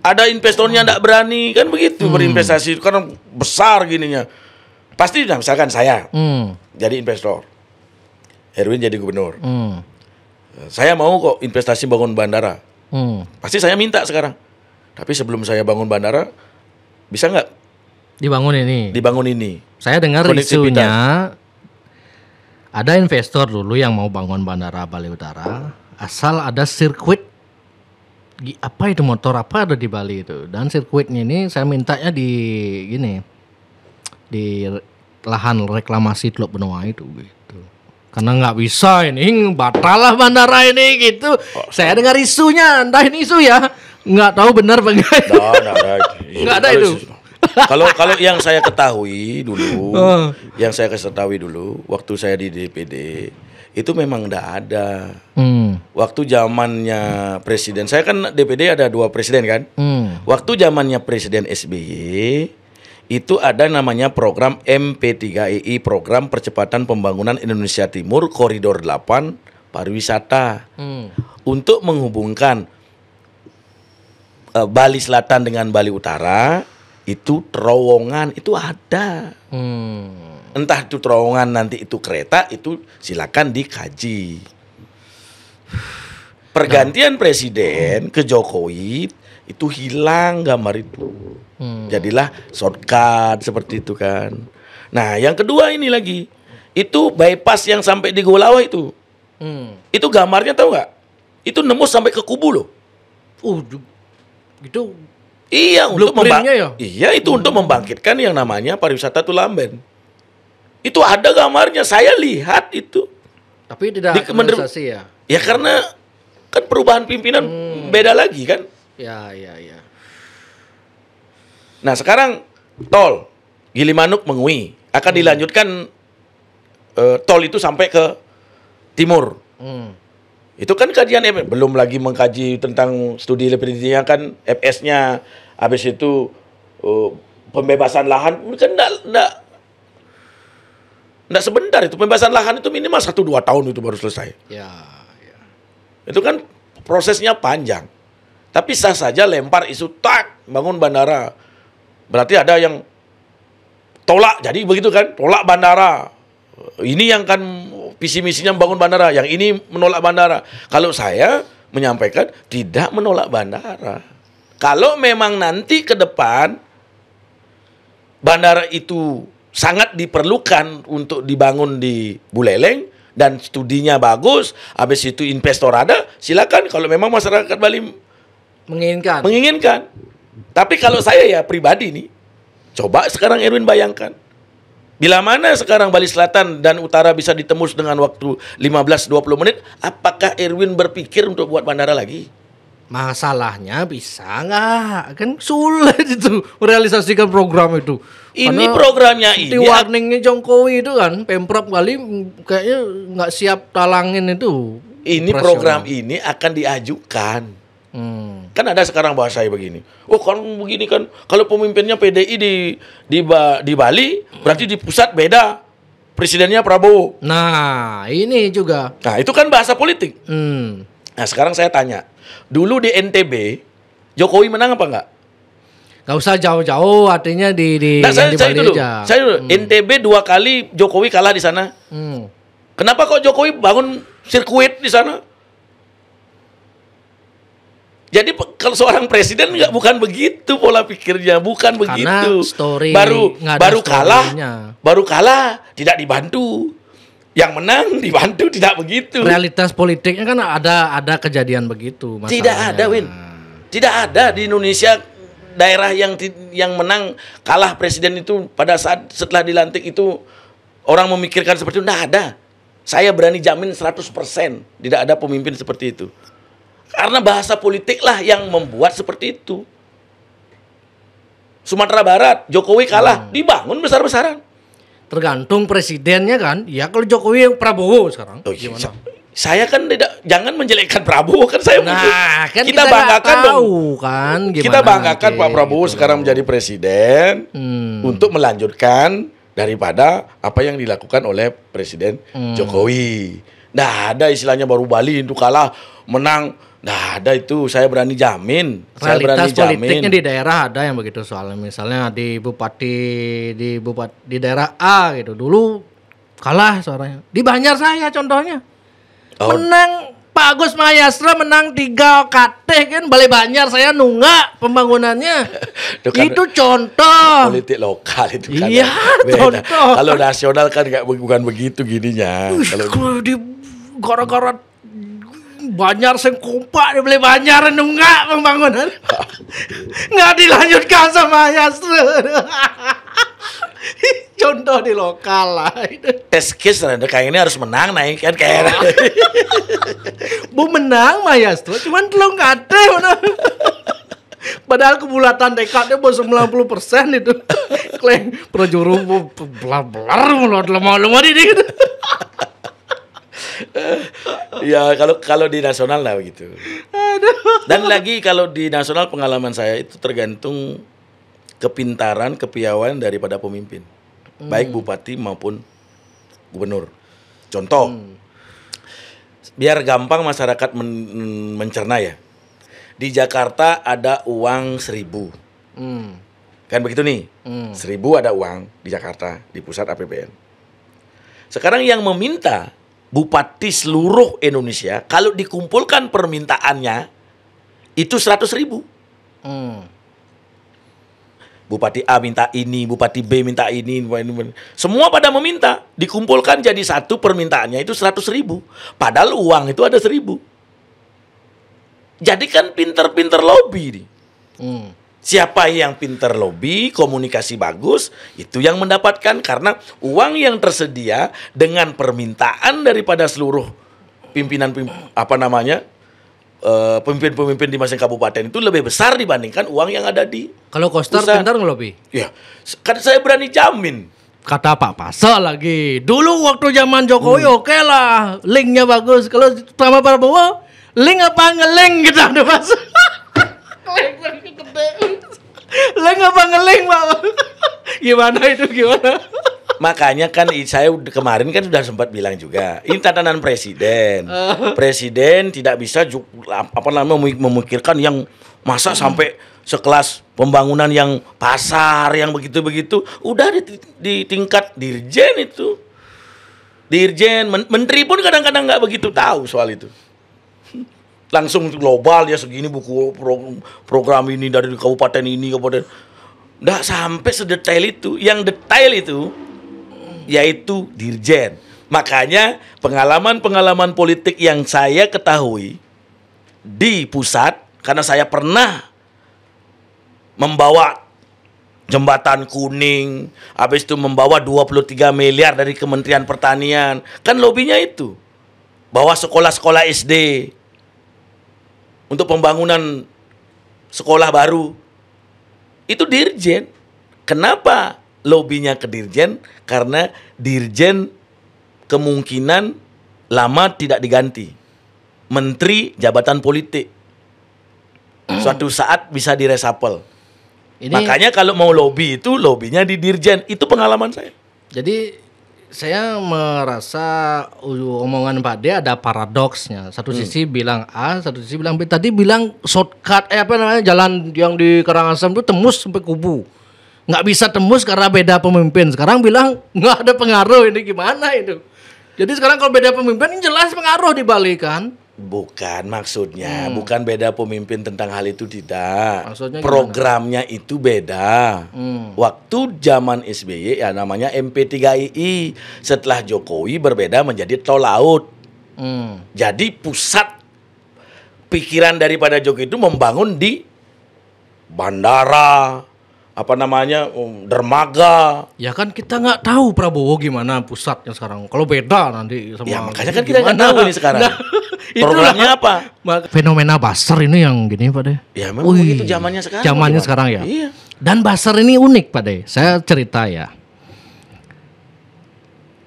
Ada investornya ndak berani, kan begitu hmm. berinvestasi karena besar gininya. Pasti nah, misalkan saya hmm. jadi investor. Erwin jadi gubernur. Hmm. Saya mau kok investasi bangun bandara. Hmm. Pasti saya minta sekarang. Tapi sebelum saya bangun bandara, bisa nggak? Dibangun ini. Dibangun ini. Saya dengar isunya ada investor dulu yang mau bangun bandara Bali Utara asal ada sirkuit apa itu motor apa ada di Bali itu dan sirkuitnya ini saya mintanya di gini di lahan reklamasi Teluk Benoa itu gitu karena nggak bisa ini batal lah bandara ini gitu oh. saya dengar isunya entah ini isu ya nggak tahu benar apa enggak. Enggak ada itu. [laughs] Kalau kalau yang saya ketahui dulu, [laughs] oh. yang saya ketahui dulu waktu saya di DPD itu memang enggak ada. Hmm. Waktu zamannya presiden, saya kan DPD ada dua presiden kan. Hmm. Waktu zamannya presiden SBY itu ada namanya program MP3EI, program percepatan pembangunan Indonesia Timur koridor 8 pariwisata. Hmm. Untuk menghubungkan uh, Bali Selatan dengan Bali Utara itu terowongan itu ada. Hmm. Entah itu terowongan nanti itu kereta itu silakan dikaji. Pergantian nah. presiden ke Jokowi itu hilang gambar itu. Hmm. Jadilah shortcut seperti itu kan. Nah, yang kedua ini lagi itu bypass yang sampai di Golawa itu. Hmm. Itu gambarnya tahu nggak? Itu nemu sampai ke kubu loh. Uh, Gitu. Iya untuk membangkitkan. Ya? Iya itu hmm. untuk membangkitkan yang namanya pariwisata Tulamben. Itu ada gambarnya saya lihat itu. Tapi tidak di Kementerian ya. Ya karena kan perubahan pimpinan hmm. beda lagi kan. Ya ya ya. Nah sekarang tol Gilimanuk Mengui akan hmm. dilanjutkan uh, tol itu sampai ke timur. Hmm. Itu kan kajian FS. Belum lagi mengkaji tentang studi lebih kan FS-nya. Habis itu uh, pembebasan lahan. Kan enggak, enggak, enggak sebentar itu. Pembebasan lahan itu minimal 1-2 tahun itu baru selesai. Ya, ya. Itu kan prosesnya panjang. Tapi sah saja lempar isu tak bangun bandara. Berarti ada yang tolak jadi begitu kan tolak bandara ini yang kan visi misinya membangun bandara, yang ini menolak bandara. Kalau saya menyampaikan tidak menolak bandara. Kalau memang nanti ke depan bandara itu sangat diperlukan untuk dibangun di Buleleng dan studinya bagus, habis itu investor ada, silakan kalau memang masyarakat Bali menginginkan. Menginginkan. Tapi kalau saya ya pribadi nih, coba sekarang Erwin bayangkan Bila mana sekarang Bali Selatan dan Utara bisa ditembus dengan waktu 15-20 menit, apakah Irwin berpikir untuk buat bandara lagi? Masalahnya bisa nggak? Kan sulit itu merealisasikan program itu. Ini Karena programnya ini. warningnya Jokowi itu kan pemprov kali kayaknya nggak siap talangin itu. Ini program ini akan diajukan Hmm. Kan ada sekarang bahasa begini. Oh, kalau begini kan kalau pemimpinnya PDI di di di Bali, berarti di pusat beda presidennya Prabowo. Nah, ini juga. Nah, itu kan bahasa politik. Hmm. Nah, sekarang saya tanya. Dulu di NTB Jokowi menang apa enggak? Gak usah jauh-jauh, artinya di di nah, saya, di saya dulu. Aja. Saya dulu. Hmm. NTB dua kali Jokowi kalah di sana. Hmm. Kenapa kok Jokowi bangun sirkuit di sana? Jadi kalau seorang presiden nggak bukan begitu pola pikirnya, bukan Karena begitu. Story, baru baru kalah, baru kalah tidak dibantu. Yang menang [laughs] dibantu tidak begitu. Realitas politiknya kan ada ada kejadian begitu. Masalahnya. Tidak ada, Win. Tidak ada di Indonesia daerah yang yang menang kalah presiden itu pada saat setelah dilantik itu orang memikirkan seperti itu. Tidak ada. Saya berani jamin 100% tidak ada pemimpin seperti itu. Karena bahasa politiklah yang membuat seperti itu. Sumatera Barat, Jokowi kalah, hmm. dibangun besar-besaran. Tergantung presidennya kan. Ya kalau Jokowi yang Prabowo sekarang. Oh, iya, Saya kan tidak jangan menjelekkan Prabowo kan saya Nah, kan kita, kita banggakan tahu, dong. kan gimana, Kita banggakan okay, Pak Prabowo gitu. sekarang menjadi presiden hmm. untuk melanjutkan daripada apa yang dilakukan oleh Presiden hmm. Jokowi. Nah, ada istilahnya baru Bali itu kalah, menang Nah ada itu, saya berani jamin. Realitas saya berani jamin. politiknya di daerah ada yang begitu soalnya misalnya di bupati di bupati di daerah A gitu dulu kalah suaranya. Di Banjar saya contohnya oh. menang Pak Agus Mayastra menang tiga KT kan Balai Banjar saya nunggak pembangunannya. [laughs] itu, kan itu contoh. Politik lokal itu kan. Iya, contoh. Kalau nasional kan gak, bukan begitu gininya. Kalau di gara-gara banyak sing kompak dia boleh banyar nunggak pembangunan. Enggak dilanjutkan sama Yasrul. [laughs] Contoh di lokal lah. Test case nah, kayak ini harus menang naik kan kayak. Oh. [laughs] Bu menang Mayastro, cuman lo nggak ada. Padahal kebulatan dekatnya sembilan puluh persen itu. [laughs] Klaim projurum belar belar mulut lemah lemah ini ya kalau kalau di nasional lah begitu. Dan lagi kalau di nasional pengalaman saya itu tergantung kepintaran, kepiawaian daripada pemimpin. Hmm. Baik bupati maupun gubernur. Contoh. Hmm. Biar gampang masyarakat men mencerna ya. Di Jakarta ada uang seribu. Hmm. Kan begitu nih. Hmm. Seribu ada uang di Jakarta, di pusat APBN. Sekarang yang meminta bupati seluruh Indonesia kalau dikumpulkan permintaannya itu seratus ribu hmm. bupati A minta ini bupati B minta ini semua pada meminta dikumpulkan jadi satu permintaannya itu seratus ribu padahal uang itu ada seribu jadi kan pinter-pinter lobby nih. Hmm. Siapa yang pinter lobby, komunikasi bagus, itu yang mendapatkan karena uang yang tersedia dengan permintaan daripada seluruh pimpinan pimp, apa namanya eh, pemimpin-pemimpin di masing kabupaten itu lebih besar dibandingkan uang yang ada di kalau koster usaha. pintar ngelobi Iya, kan saya berani jamin kata Pak Pasal lagi dulu waktu zaman Jokowi hmm. oke okay lah linknya bagus kalau sama Prabowo link apa ngeling gitu Pak Leng apa ngeleng, Pak? Gimana itu gimana? Makanya kan saya kemarin kan sudah sempat bilang juga, ini tatanan presiden. Ah. Presiden tidak bisa apa namanya memikirkan yang masa sampai sekelas pembangunan yang pasar yang begitu-begitu udah di, di tingkat dirjen itu. Dirjen, men menteri pun kadang-kadang nggak -kadang begitu tahu soal itu langsung global ya segini buku pro, program ini dari kabupaten ini kabupaten nggak sampai sedetail itu yang detail itu yaitu dirjen makanya pengalaman-pengalaman politik yang saya ketahui di pusat karena saya pernah membawa jembatan kuning habis itu membawa 23 miliar dari Kementerian Pertanian kan lobinya itu bahwa sekolah-sekolah SD untuk pembangunan sekolah baru itu dirjen. Kenapa lobbynya ke dirjen? Karena dirjen kemungkinan lama tidak diganti. Menteri jabatan politik suatu saat bisa diresapel. Makanya kalau mau lobby itu lobbynya di dirjen. Itu pengalaman saya. Jadi saya merasa omongan Pak D ada paradoksnya. Satu hmm. sisi bilang A, satu sisi bilang B. Tadi bilang shortcut eh apa namanya jalan yang di Karangasem itu tembus sampai Kubu. Nggak bisa tembus karena beda pemimpin. Sekarang bilang nggak ada pengaruh ini gimana itu. Jadi sekarang kalau beda pemimpin ini jelas pengaruh dibalikan. Bukan maksudnya, hmm. bukan beda pemimpin tentang hal itu tidak. Maksudnya Programnya gimana? itu beda. Hmm. Waktu zaman SBY ya namanya MP3II. Setelah Jokowi berbeda menjadi tol laut. Hmm. Jadi pusat pikiran daripada Jokowi itu membangun di bandara, apa namanya um, dermaga. Ya kan kita nggak tahu Prabowo gimana pusatnya sekarang. Kalau beda nanti sama. Ya makanya kan kita nggak tahu ini sekarang. [laughs] Nah. Programnya apa? Fenomena baser ini yang gini Pak De. Ya memang Wih, begitu zamannya sekarang. Zamannya sekarang ya. Iya. Dan baser ini unik Pak De. Saya cerita ya.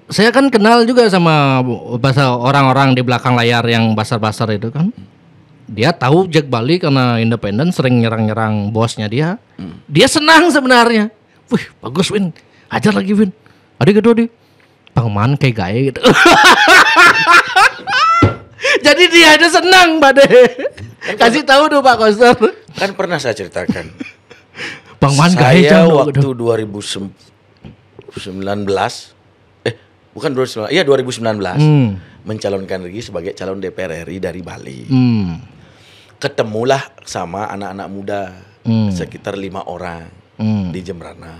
Saya kan kenal juga sama bahasa orang-orang di belakang layar yang basar-basar itu kan. Dia tahu Jack Bali karena independen sering nyerang-nyerang bosnya dia. Dia senang sebenarnya. Wih, bagus Win. Ajar lagi Win. Adik kedua deh. Pangman kayak gaya gitu. [laughs] Jadi dia ada senang, Pak De. Kan Kasih tahu dong Pak Koster. Kan pernah saya ceritakan. Bang Man Saya waktu 2019 eh bukan 2019, iya 2019 hmm. mencalonkan diri sebagai calon DPR RI dari Bali. Hmm. Ketemulah sama anak-anak muda hmm. sekitar lima orang hmm. di Jembrana.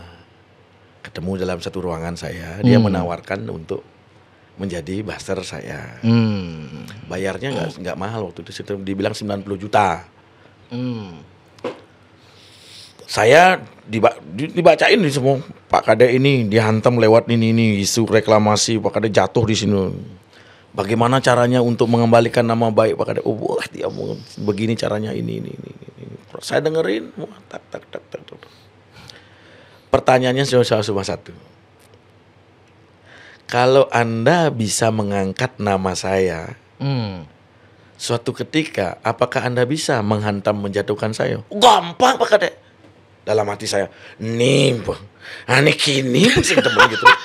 Ketemu dalam satu ruangan saya, dia hmm. menawarkan untuk menjadi buster saya. Hmm. Bayarnya nggak hmm. nggak mahal waktu itu sekitar dibilang 90 juta. Hmm. Saya dibacain di semua Pak Kade ini dihantam lewat ini ini isu reklamasi Pak Kade jatuh di sini. Bagaimana caranya untuk mengembalikan nama baik Pak Kade? Oh, wah, dia mau begini caranya ini ini ini. ini. Saya dengerin, tak tak tak tak. tak. Pertanyaannya cuma satu kalau Anda bisa mengangkat nama saya, hmm. suatu ketika apakah Anda bisa menghantam menjatuhkan saya? Gampang Pak Kadek. Dalam hati saya, nih aneh kini pusing ketemu gitu. [laughs]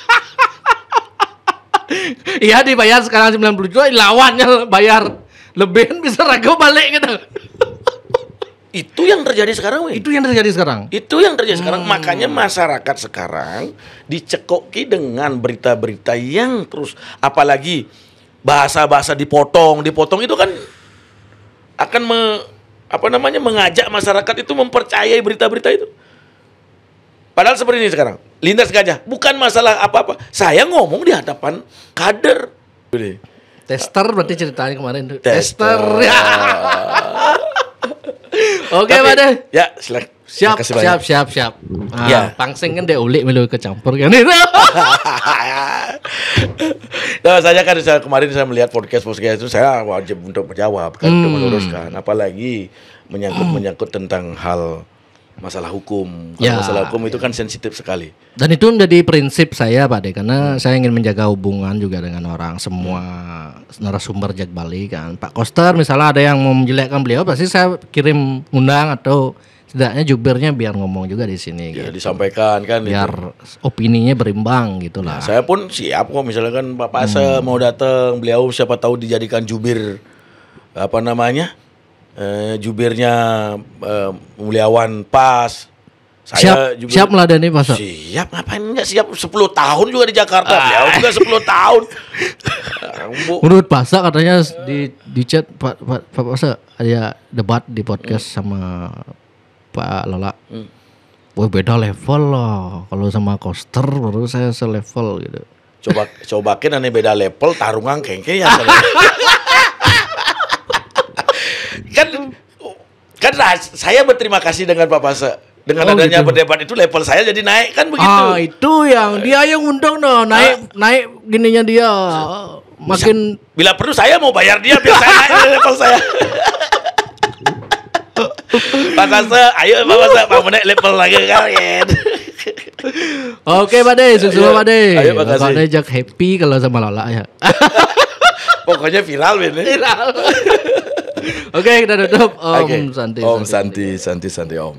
Iya dibayar sekarang 90 juta, lawannya bayar lebih kan bisa ragu balik gitu. Itu yang terjadi sekarang, weh. Itu yang terjadi sekarang. Itu yang terjadi sekarang. Hmm. Makanya masyarakat sekarang dicekoki dengan berita-berita yang terus apalagi bahasa-bahasa dipotong, dipotong itu kan akan me, apa namanya mengajak masyarakat itu mempercayai berita-berita itu. Padahal seperti ini sekarang. Lintas gajah, bukan masalah apa-apa. Saya ngomong di hadapan kader. Tester berarti ceritanya kemarin. Tester. Tester. [laughs] Oke, Pak Ya, silakan. Siap, siap, siap, siap. Ah, ya. Pangsing kan dia ulik melu kecampur kan. [laughs] nah, saya kan saya kemarin saya melihat podcast podcast itu saya wajib untuk menjawab kan hmm. untuk meluruskan apalagi menyangkut menyangkut tentang hal masalah hukum. Kalau ya, masalah hukum itu kan sensitif sekali. Dan itu menjadi prinsip saya Pak De karena hmm. saya ingin menjaga hubungan juga dengan orang semua narasumber jak Bali kan. Pak Koster misalnya ada yang mau menjelekkan beliau pasti saya kirim undang atau setidaknya jubirnya biar ngomong juga di sini ya, gitu. disampaikan kan gitu. biar itu. opininya berimbang gitulah lah. Ya, saya pun siap kok misalnya kan Pak Pase hmm. mau datang beliau siapa tahu dijadikan jubir apa namanya? eh, jubirnya eh, Muliawan pas. Saya siap, jubir, siap meladani Pak Siap, ngapain enggak siap 10 tahun juga di Jakarta. Ah. Beliau juga 10 tahun. [laughs] Menurut Pasa katanya di di chat Pak Pak, Pak Pasa ada debat di podcast hmm. sama Pak Lola Hmm. Wah beda level loh. Kalau sama Koster baru saya selevel gitu. Coba cobakin aneh beda level tarungan kengke ya. [laughs] kan kan saya berterima kasih dengan Pak Pase dengan oh, adanya gitu. berdebat itu level saya jadi naik kan begitu. Ah, itu yang eh. dia yang undang no, nah, naik ah. naik gininya dia. Makin Bisa, bila perlu saya mau bayar dia biar saya naik level saya. Pak Pase, ayo Pak Pase, mau naik level lagi kalian. [laughs] Oke, Pak De, sukses Pak De. Pak De jak happy kalau sama Lala ya. [laughs] Pokoknya viral ini. Viral. Oke, kita tutup Om Santi. Om Santi, Santi, Santi, Santi Om.